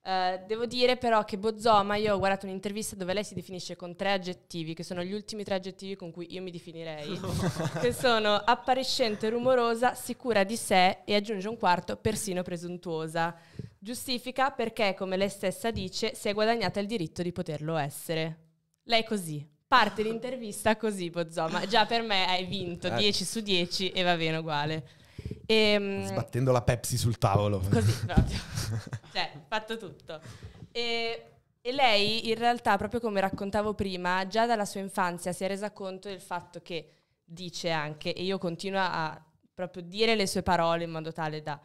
Eh, devo dire però che Bozoma, io ho guardato un'intervista dove lei si definisce con tre aggettivi, che sono gli ultimi tre aggettivi con cui io mi definirei, che sono appariscente, rumorosa, sicura di sé e aggiunge un quarto, persino presuntuosa. Giustifica perché, come lei stessa dice, si è guadagnata il diritto di poterlo essere. Lei così. Parte l'intervista così, Bozoma. Già per me hai vinto 10 eh. su 10 e va bene uguale. E, ehm, Sbattendo la Pepsi sul tavolo. Così proprio. cioè, fatto tutto. E, e lei in realtà, proprio come raccontavo prima, già dalla sua infanzia si è resa conto del fatto che dice anche, e io continuo a proprio dire le sue parole in modo tale da...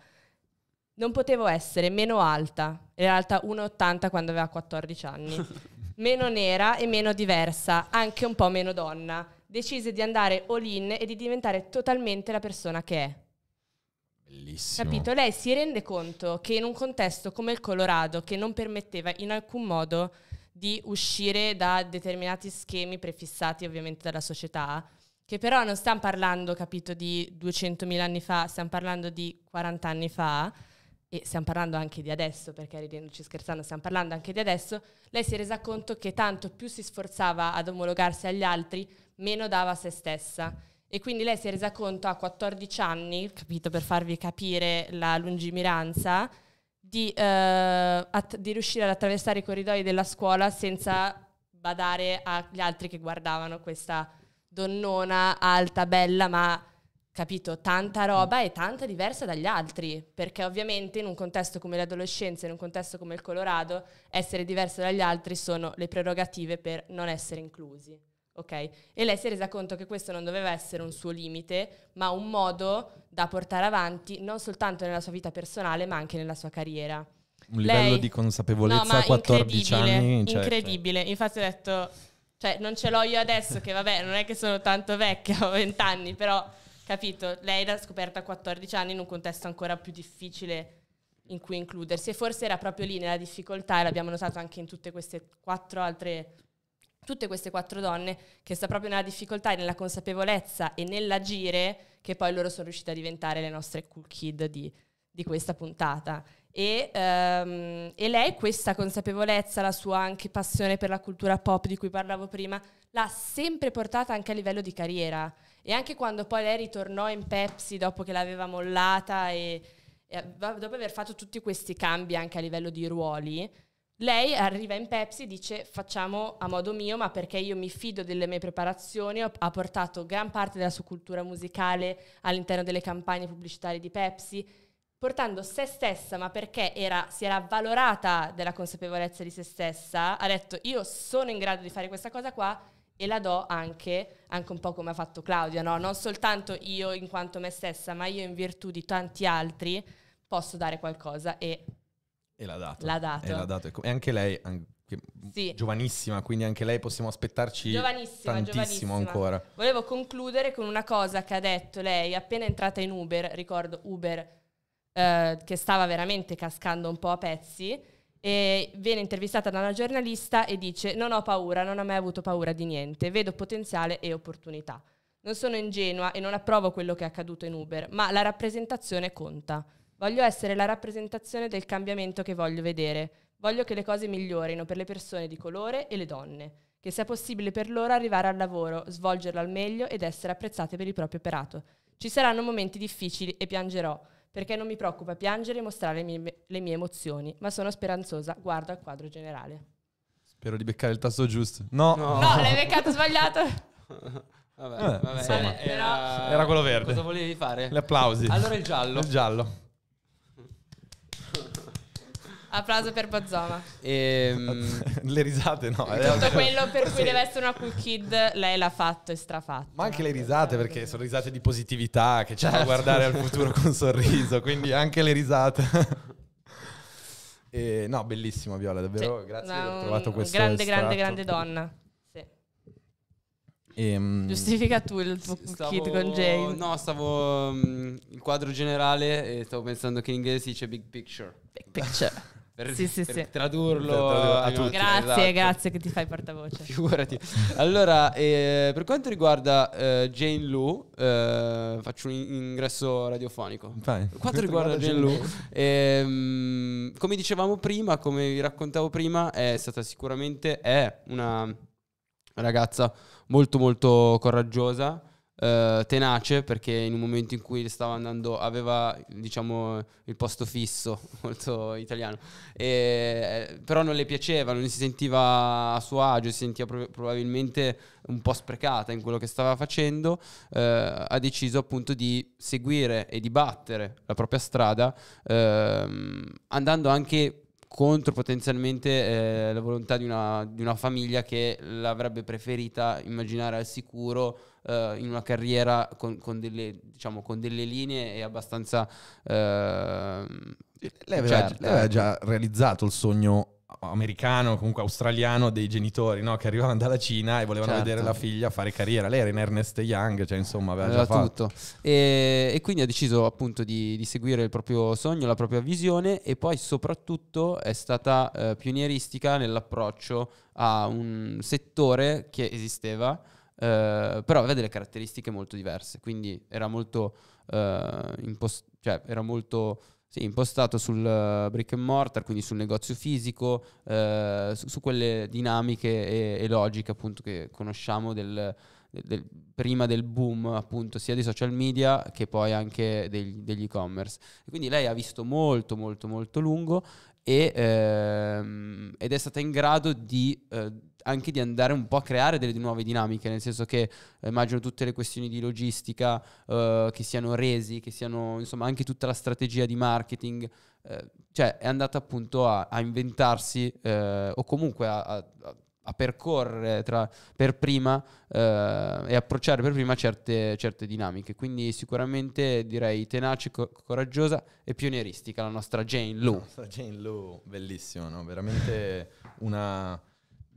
Non potevo essere meno alta, era alta 1,80 quando aveva 14 anni, meno nera e meno diversa, anche un po' meno donna. Decise di andare all in e di diventare totalmente la persona che è. Bellissimo. Capito? Lei si rende conto che in un contesto come il Colorado, che non permetteva in alcun modo di uscire da determinati schemi prefissati ovviamente dalla società, che però non stiamo parlando, capito, di 200.000 anni fa, stiamo parlando di 40 anni fa, e stiamo parlando anche di adesso, perché ridendoci scherzando, stiamo parlando anche di adesso, lei si è resa conto che tanto più si sforzava ad omologarsi agli altri, meno dava a se stessa. E quindi lei si è resa conto a 14 anni, capito per farvi capire la lungimiranza, di, eh, att- di riuscire ad attraversare i corridoi della scuola senza badare agli altri che guardavano questa donnona alta, bella, ma capito, tanta roba e tanta diversa dagli altri, perché ovviamente in un contesto come l'adolescenza, in un contesto come il Colorado, essere diversa dagli altri sono le prerogative per non essere inclusi. Ok? E lei si è resa conto che questo non doveva essere un suo limite, ma un modo da portare avanti non soltanto nella sua vita personale, ma anche nella sua carriera. Un livello lei... di consapevolezza no, a 14 anni. Cioè, cioè. incredibile. Cioè. Infatti ho detto, cioè, non ce l'ho io adesso, che vabbè, non è che sono tanto vecchia, ho 20 anni, però, capito, lei l'ha scoperta a 14 anni in un contesto ancora più difficile in cui includersi. E forse era proprio lì nella difficoltà, e l'abbiamo notato anche in tutte queste quattro altre tutte queste quattro donne che sta proprio nella difficoltà e nella consapevolezza e nell'agire che poi loro sono riuscite a diventare le nostre cool kid di, di questa puntata. E, um, e, lei questa consapevolezza, la sua anche passione per la cultura pop di cui parlavo prima, l'ha sempre portata anche a livello di carriera. E anche quando poi lei ritornò in Pepsi dopo che l'aveva mollata e, e dopo aver fatto tutti questi cambi anche a livello di ruoli, lei arriva in Pepsi e dice facciamo a modo mio, ma perché io mi fido delle mie preparazioni, ha portato gran parte della sua cultura musicale all'interno delle campagne pubblicitarie di Pepsi, portando se stessa, ma perché era, si era avvalorata della consapevolezza di se stessa, ha detto io sono in grado di fare questa cosa qua e la do anche, anche un po' come ha fatto Claudia, no? non soltanto io in quanto me stessa, ma io in virtù di tanti altri posso dare qualcosa e e l'ha dato. L'ha dato. E, l'ha dato. e anche lei, anche sì. giovanissima, quindi anche lei possiamo aspettarci giovanissima, tantissimo giovanissima. ancora. Volevo concludere con una cosa che ha detto lei appena entrata in Uber, ricordo Uber eh, che stava veramente cascando un po' a pezzi, e viene intervistata da una giornalista e dice non ho paura, non ho mai avuto paura di niente, vedo potenziale e opportunità. Non sono ingenua e non approvo quello che è accaduto in Uber, ma la rappresentazione conta. Voglio essere la rappresentazione del cambiamento che voglio vedere. Voglio che le cose migliorino per le persone di colore e le donne, che sia possibile per loro arrivare al lavoro, svolgerlo al meglio ed essere apprezzate per il proprio operato. Ci saranno momenti difficili e piangerò, perché non mi preoccupa piangere e mostrare le mie, le mie emozioni, ma sono speranzosa, guardo al quadro generale. Spero di beccare il tasto giusto. No, no, no l'hai beccato sbagliato. vabbè, vabbè, vabbè era, era quello verde. Cosa volevi fare? Gli applausi. Allora il giallo. Il giallo. Applauso per Bozzoma. Ehm, le risate no. Tutto eh, quello per cui sì. deve essere una cool kid, lei l'ha fatto e strafatto. Ma anche le risate, perché sono risate di positività, che ci certo. fa guardare al futuro con un sorriso, quindi anche le risate. E, no, bellissimo Viola, davvero, sì. grazie no, per aver trovato questo Grande, grande, grande donna. Ehm, Giustifica tu il tuo stavo, kit con Jane. No, stavo um, il quadro generale e stavo pensando che in inglese si dice big picture. Big picture per, sì, sì, per sì. tradurlo a, a tutti. Grazie, esatto. grazie che ti fai portavoce. Figurati. Allora, eh, per quanto riguarda eh, Jane Lou, eh, faccio un ingresso radiofonico. Vai. Per quanto riguarda, riguarda Jane Lou, Ehm, come dicevamo prima, come vi raccontavo prima, è stata sicuramente è una ragazza molto molto coraggiosa eh, tenace perché in un momento in cui stava andando aveva diciamo il posto fisso molto italiano e, eh, però non le piaceva non si sentiva a suo agio si sentiva pro- probabilmente un po' sprecata in quello che stava facendo eh, ha deciso appunto di seguire e di battere la propria strada ehm, andando anche contro potenzialmente eh, la volontà di una, di una, famiglia che l'avrebbe preferita immaginare al sicuro eh, in una carriera con, con, delle, diciamo, con, delle, linee e abbastanza eh, lei aveva, certo. lei aveva già realizzato il sogno americano, comunque australiano, dei genitori no? che arrivavano dalla Cina e volevano certo. vedere la figlia fare carriera. Lei era in Ernest Young, cioè insomma aveva, aveva già tutto. E, e, quindi ha deciso appunto di, di, seguire il proprio sogno, la propria visione e poi soprattutto è stata eh, pionieristica nell'approccio a un settore che esisteva. Eh, però aveva delle caratteristiche molto diverse, quindi era molto, eh, impost- cioè, era molto sì, impostato sul eh, brick and mortar, quindi sul negozio fisico, eh, su, su, quelle dinamiche e, e, logiche appunto che conosciamo del, del, prima del boom appunto sia dei social media che poi anche degli, degli e-commerce. E quindi lei ha visto molto molto molto lungo e, ehm, ed è stata in grado di... Eh, anche di andare un po' a creare delle nuove dinamiche, nel senso che eh, immagino tutte le questioni di logistica eh, che siano resi, che siano insomma anche tutta la strategia di marketing, eh, cioè è andata appunto a, a inventarsi eh, o comunque a, a, a percorrere tra, per prima eh, e approcciare per prima certe, certe, dinamiche. Quindi sicuramente direi tenace, co- coraggiosa e pionieristica la nostra Jane Lou. La nostra Jane Lou, bellissima, no? veramente una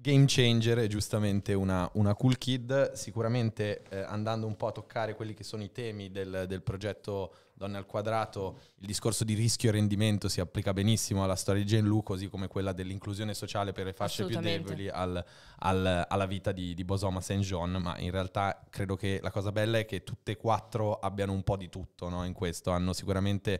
Game Changer è giustamente una, una cool kid, sicuramente eh, andando un po' a toccare quelli che sono i temi del, del, progetto Donne al Quadrato, il discorso di rischio e rendimento si applica benissimo alla storia di Jean Genlu, così come quella dell'inclusione sociale per le fasce più deboli al, al, alla vita di, di Bosoma Saint John, ma in realtà credo che la cosa bella è che tutte e quattro abbiano un po' di tutto no? in questo, hanno sicuramente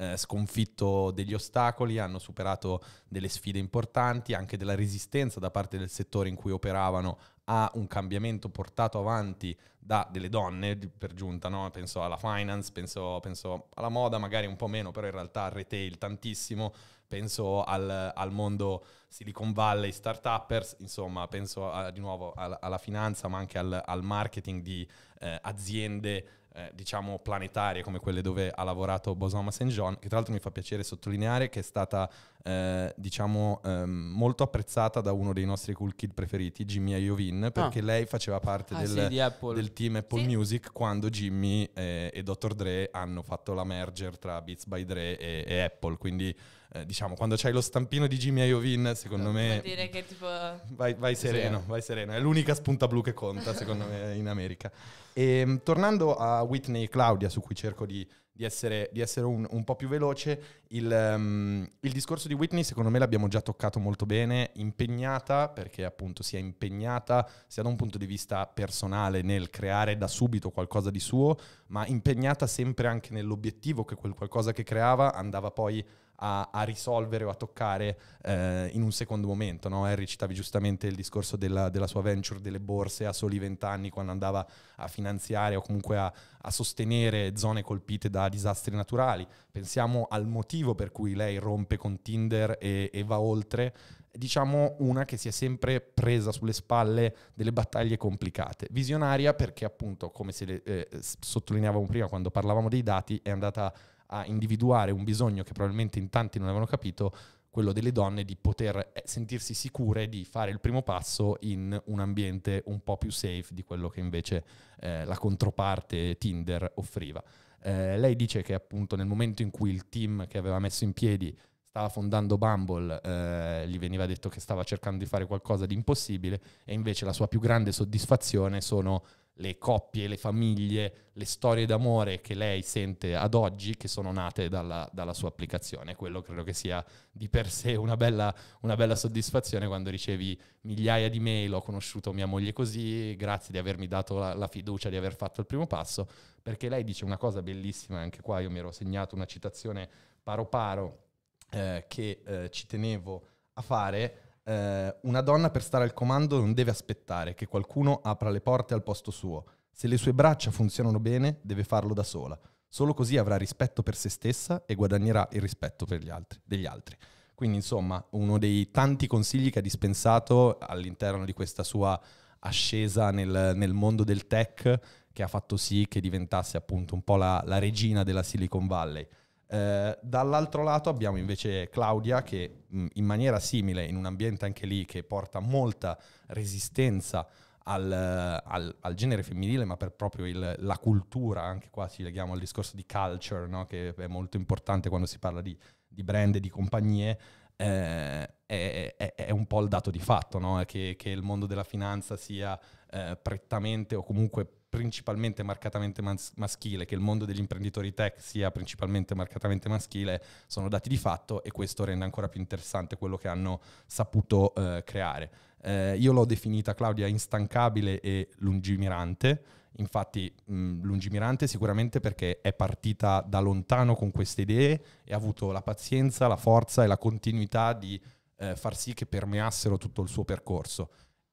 eh, sconfitto degli ostacoli, hanno superato delle sfide importanti, anche della resistenza da parte del settore in cui operavano a un cambiamento portato avanti da delle donne, per giunta, no? penso alla finance, penso, penso, alla moda, magari un po' meno, però in realtà al retail tantissimo, penso al, al mondo Silicon Valley, startuppers, insomma, penso a, di nuovo alla, alla, finanza, ma anche al, al marketing di eh, aziende eh, diciamo planetarie come quelle dove ha lavorato Bosoma St. John, che tra l'altro mi fa piacere sottolineare che è stata eh, diciamo eh, molto apprezzata da uno dei nostri cool kid preferiti, Jimmy Iovin, ah. perché ah. lei faceva parte ah, del, sì, Apple. del, team Apple sì. Music quando Jimmy eh, e Dr. Dre hanno fatto la merger tra Beats by Dre e, e Apple, quindi eh, diciamo, quando c'hai lo stampino di Jimmy Iovin, secondo me... Vuol dire che tipo... Vai, vai sereno, sì. vai sereno. È l'unica spunta blu che conta, secondo me, in America. E, ehm, tornando a Whitney e Claudia, su cui cerco di, di essere, di essere un, un, po' più veloce, il, um, il discorso di Whitney secondo me l'abbiamo già toccato molto bene, impegnata, perché appunto si è impegnata sia da un punto di vista personale nel creare da subito qualcosa di suo, ma impegnata sempre anche nell'obiettivo che quel qualcosa che creava andava poi a a, a risolvere o a toccare eh, in un secondo momento. No? Harry citavi giustamente il discorso della, della, sua venture delle borse a soli 20 anni quando andava a finanziare o comunque a, a sostenere zone colpite da disastri naturali. Pensiamo al motivo per cui lei rompe con Tinder e, e va oltre diciamo una che si è sempre presa sulle spalle delle battaglie complicate. Visionaria perché appunto, come le, eh, sottolineavamo prima quando parlavamo dei dati, è andata a individuare un bisogno che probabilmente in tanti non avevano capito, quello delle donne di poter eh, sentirsi sicure di fare il primo passo in un ambiente un po' più safe di quello che invece eh, la controparte Tinder offriva. Eh, lei dice che appunto nel momento in cui il team che aveva messo in piedi stava fondando Bumble, eh, gli veniva detto che stava cercando di fare qualcosa di impossibile e invece la sua più grande soddisfazione sono le coppie, le famiglie, le storie d'amore che lei sente ad oggi che sono nate dalla, dalla sua applicazione. Quello credo che sia di per sé una bella, una bella, soddisfazione quando ricevi migliaia di mail, ho conosciuto mia moglie così, grazie di avermi dato la, la fiducia, di aver fatto il primo passo, perché lei dice una cosa bellissima, anche qua io mi ero segnato una citazione paro paro eh, che eh, ci tenevo a fare eh, una donna per stare al comando non deve aspettare che qualcuno apra le porte al posto suo. Se le sue braccia funzionano bene, deve farlo da sola. Solo così avrà rispetto per se stessa e guadagnerà il rispetto altri, degli altri. Quindi, insomma, uno dei tanti consigli che ha dispensato all'interno di questa sua ascesa nel, nel mondo del tech, che ha fatto sì che diventasse appunto un po' la, la regina della Silicon Valley. Eh, dall'altro lato abbiamo invece Claudia che mh, mm, in maniera simile, in un ambiente anche lì che porta molta resistenza al, eh, al, al genere femminile, ma per proprio il, la cultura, anche qua ci leghiamo al discorso di culture, no? che è molto importante quando si parla di, di brand e di compagnie, eh, è, è, è, un po' il dato di fatto, no? che, che, il mondo della finanza sia eh, prettamente o comunque principalmente marcatamente mas- maschile, che il mondo degli imprenditori tech sia principalmente marcatamente maschile, sono dati di fatto e questo rende ancora più interessante quello che hanno saputo eh, creare. Eh, io l'ho definita Claudia instancabile e lungimirante, infatti mh, mm, lungimirante sicuramente perché è partita da lontano con queste idee e ha avuto la pazienza, la forza e la continuità di eh, far sì che permeassero tutto il suo percorso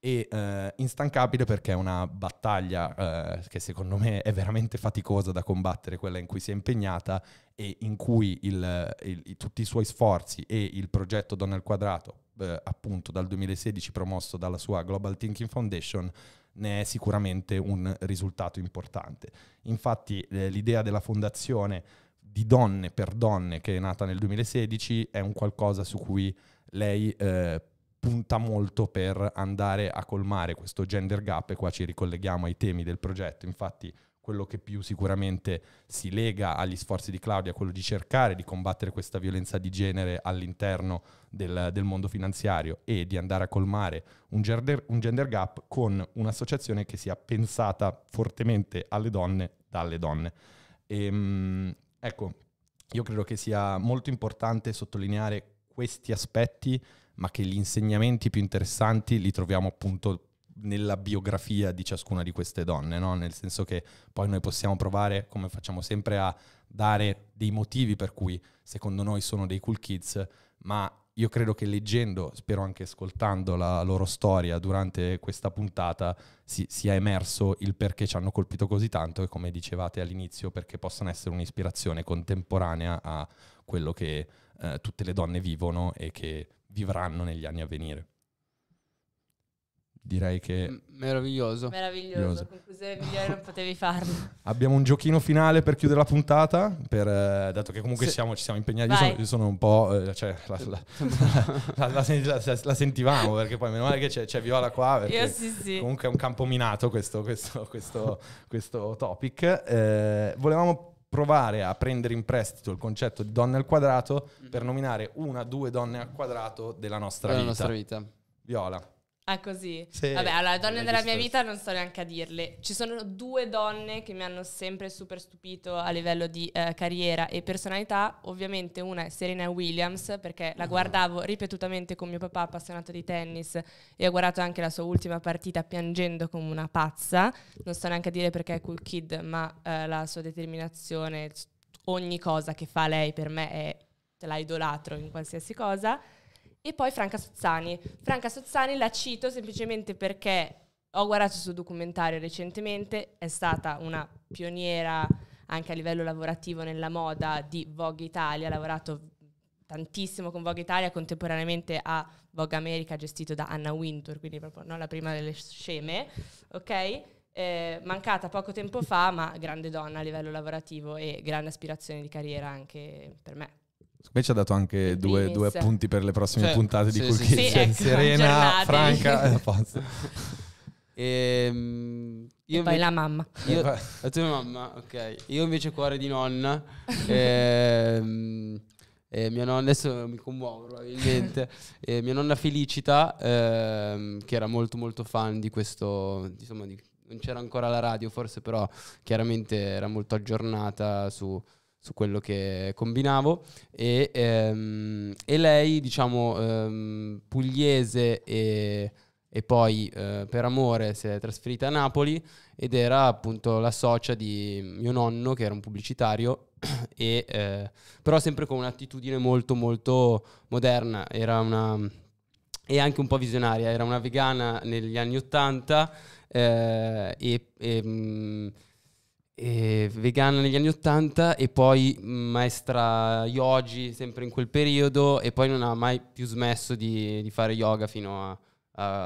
e eh, instancabile perché è una battaglia eh, che secondo me è veramente faticosa da combattere, quella in cui si è impegnata e in cui il, il, tutti i suoi sforzi e il progetto Donna al Quadrato, eh, appunto dal 2016 promosso dalla sua Global Thinking Foundation, ne è sicuramente un risultato importante. Infatti eh, l'idea della fondazione di donne per donne che è nata nel 2016 è un qualcosa su cui lei eh, punta molto per andare a colmare questo gender gap e qua ci ricolleghiamo ai temi del progetto. Infatti quello che più sicuramente si lega agli sforzi di Claudia è quello di cercare di combattere questa violenza di genere all'interno del, del mondo finanziario e di andare a colmare un gender, un gender gap con un'associazione che sia pensata fortemente alle donne dalle donne. E, ehm, ecco, io credo che sia molto importante sottolineare questi aspetti ma che gli insegnamenti più interessanti li troviamo appunto nella biografia di ciascuna di queste donne, no? nel senso che poi noi possiamo provare, come facciamo sempre, a dare dei motivi per cui secondo noi sono dei cool kids, ma io credo che leggendo, spero anche ascoltando la loro storia durante questa puntata, si, sia emerso il perché ci hanno colpito così tanto e come dicevate all'inizio, perché possano essere un'ispirazione contemporanea a quello che eh, tutte le donne vivono e che vivranno negli anni a venire. Direi che... meraviglioso. Meraviglioso, conclusione non potevi farlo. Abbiamo un giochino finale per chiudere la puntata, per, eh, dato che comunque Se... siamo, ci siamo impegnati, io sono, io sono, un po'... Eh, cioè, la, la, la, la, sentivamo, perché poi meno male che c'è, c'è Viola qua, perché io sì, sì. comunque è un campo minato questo, questo, questo, questo topic. Eh, volevamo provare a prendere in prestito il concetto di donne al quadrato mm-hmm. per nominare una, due donne al quadrato della nostra della vita. Nostra vita. Viola. Ah, così? Sì, Vabbè, allora, donne della mia vita non sto neanche a dirle. Ci sono due donne che mi hanno sempre super stupito a livello di eh, carriera e personalità. Ovviamente una è Serena Williams, perché la ah. guardavo ripetutamente con mio papà appassionato di tennis e ho guardato anche la sua ultima partita piangendo come una pazza. Non sto neanche a dire perché è cool kid, ma eh, la sua determinazione, ogni cosa che fa lei per me è... la idolatro in qualsiasi cosa. E poi Franca Sozzani. Franca Sozzani la cito semplicemente perché ho guardato il suo documentario recentemente, è stata una pioniera anche a livello lavorativo nella moda di Vogue Italia, ha lavorato tantissimo con Vogue Italia, contemporaneamente a Vogue America gestito da Anna Wintour, quindi proprio non la prima delle sceme, ok? Eh, mancata poco tempo fa, ma grande donna a livello lavorativo e grande aspirazione di carriera anche per me. Poi ci ha dato anche due, due, appunti per le prossime cioè, puntate sì, di Cool sì, Kids. Sì, cioè, ecco, Serena, Franca e, eh, um, ehm, io e poi la mamma. Io, la tua mamma, ok. Io invece cuore di nonna. e, e ehm, eh, mia nonna, adesso mi commuovo probabilmente, e eh, mia nonna Felicita, ehm, che era molto molto fan di questo, insomma, di, non c'era ancora la radio forse, però chiaramente era molto aggiornata su, su quello che combinavo e, ehm, e lei, diciamo, ehm, pugliese e, e poi eh, per amore si è trasferita a Napoli ed era appunto la socia di mio nonno che era un pubblicitario e, eh, però sempre con un'attitudine molto molto moderna era una e anche un po' visionaria era una vegana negli anni 80 eh, e, e ehm, mh, eh, vegana negli anni 80 e poi maestra yogi sempre in quel periodo e poi non ha mai più smesso di, di fare yoga fino a,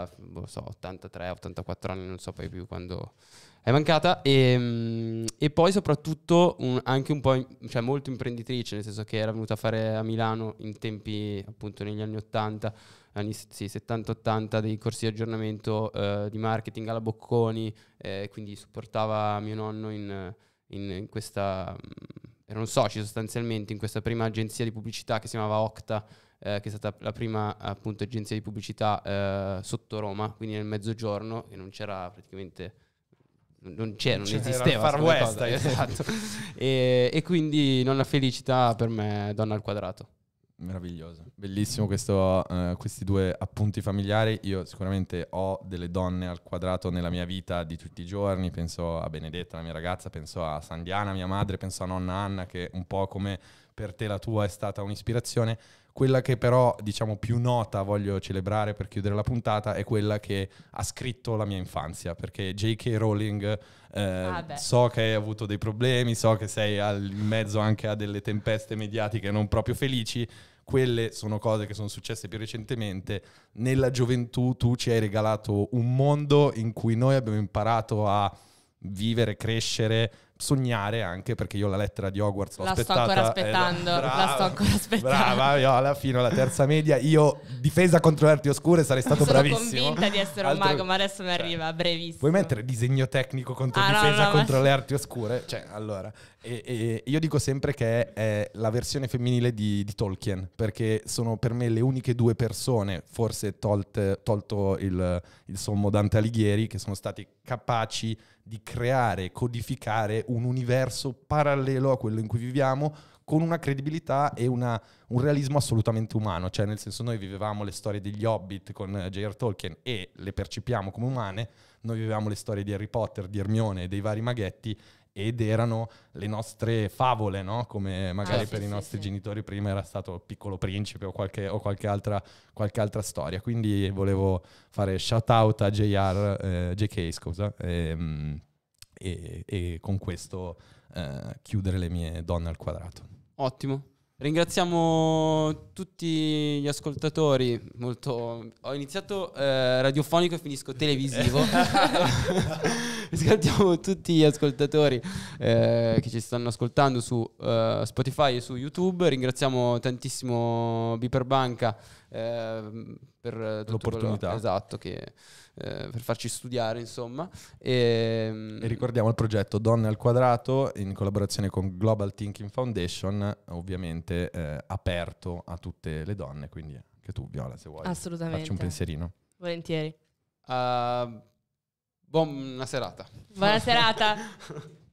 a boh, so, 83-84 anni, non so poi più quando è mancata e, ehm, e poi soprattutto un, anche un po' cioè molto imprenditrice nel senso che era venuta a fare a Milano in tempi appunto negli anni 80 anni sì, 70-80 dei corsi di aggiornamento eh, di marketing alla Bocconi, eh, quindi supportava mio nonno in, in, in questa, mm, era un socio sostanzialmente in questa prima agenzia di pubblicità che si chiamava Octa, eh, che è stata la prima appunto agenzia di pubblicità eh, sotto Roma, quindi nel mezzogiorno, e non c'era praticamente non c'era, non c'era esisteva. Far West, esatto. e, e, quindi Nonna felicità per me donna al quadrato. Meraviglioso, bellissimo questo, uh, questi due appunti familiari. Io sicuramente ho delle donne al quadrato nella mia vita di tutti i giorni, penso a Benedetta, la mia ragazza, penso a Sandiana, mia madre, penso a nonna Anna che un po' come per te la tua è stata un'ispirazione quella che però, diciamo, più nota voglio celebrare per chiudere la puntata è quella che ha scritto la mia infanzia, perché J.K. Rowling eh, ah so che hai avuto dei problemi, so che sei in mezzo anche a delle tempeste mediatiche non proprio felici, quelle sono cose che sono successe più recentemente. Nella gioventù tu ci hai regalato un mondo in cui noi abbiamo imparato a vivere, crescere, sognare anche perché io la lettera di Hogwarts l'ho la aspettata. Sto ancora eh, aspettando, la, brava, la sto ancora aspettando. Brava, Viola, fino alla terza media. Io, difesa contro le arti oscure, sarei stato Sono bravissimo. Sono convinta di essere un Altro... mago, ma adesso mi cioè, arriva, cioè, brevissimo. Vuoi mettere disegno tecnico contro ah, difesa no, no, contro ma... le arti oscure? Cioè, allora, e, e, io dico sempre che è la versione femminile di, di, Tolkien, perché sono per me le uniche due persone, forse tolte, tolto il, il sommo Dante Alighieri, che sono stati capaci di creare, codificare un universo parallelo a quello in cui viviamo con una credibilità e una, un realismo assolutamente umano, cioè nel senso noi vivevamo le storie degli Hobbit con J.R. Tolkien e le percepiamo come umane, noi vivevamo le storie di Harry Potter, di Hermione e dei vari maghetti ed erano le nostre favole, no? come magari ah, per sì, i nostri sì, genitori sì. prima era stato Piccolo Principe o qualche, o qualche, altra, qualche altra, storia. Quindi volevo fare shout out a JR, eh, JK, scusa. E, ehm, e, e con questo eh, chiudere le mie donne al quadrato. Ottimo. Ringraziamo tutti gli ascoltatori. Molto... Ho iniziato eh, radiofonico e finisco televisivo. Ringraziamo tutti gli ascoltatori eh, che ci stanno ascoltando su eh, Spotify e su YouTube. Ringraziamo tantissimo Biperbanca. Banca Ehm, per eh, l'opportunità. Quello, esatto, che, eh, per farci studiare, insomma. E, ehm, e, ricordiamo il progetto Donne al Quadrato in collaborazione con Global Thinking Foundation, ovviamente eh, aperto a tutte le donne, quindi anche tu Viola se vuoi. Assolutamente. Facci un pensierino. Volentieri. Uh, ah, buona serata. Buona serata.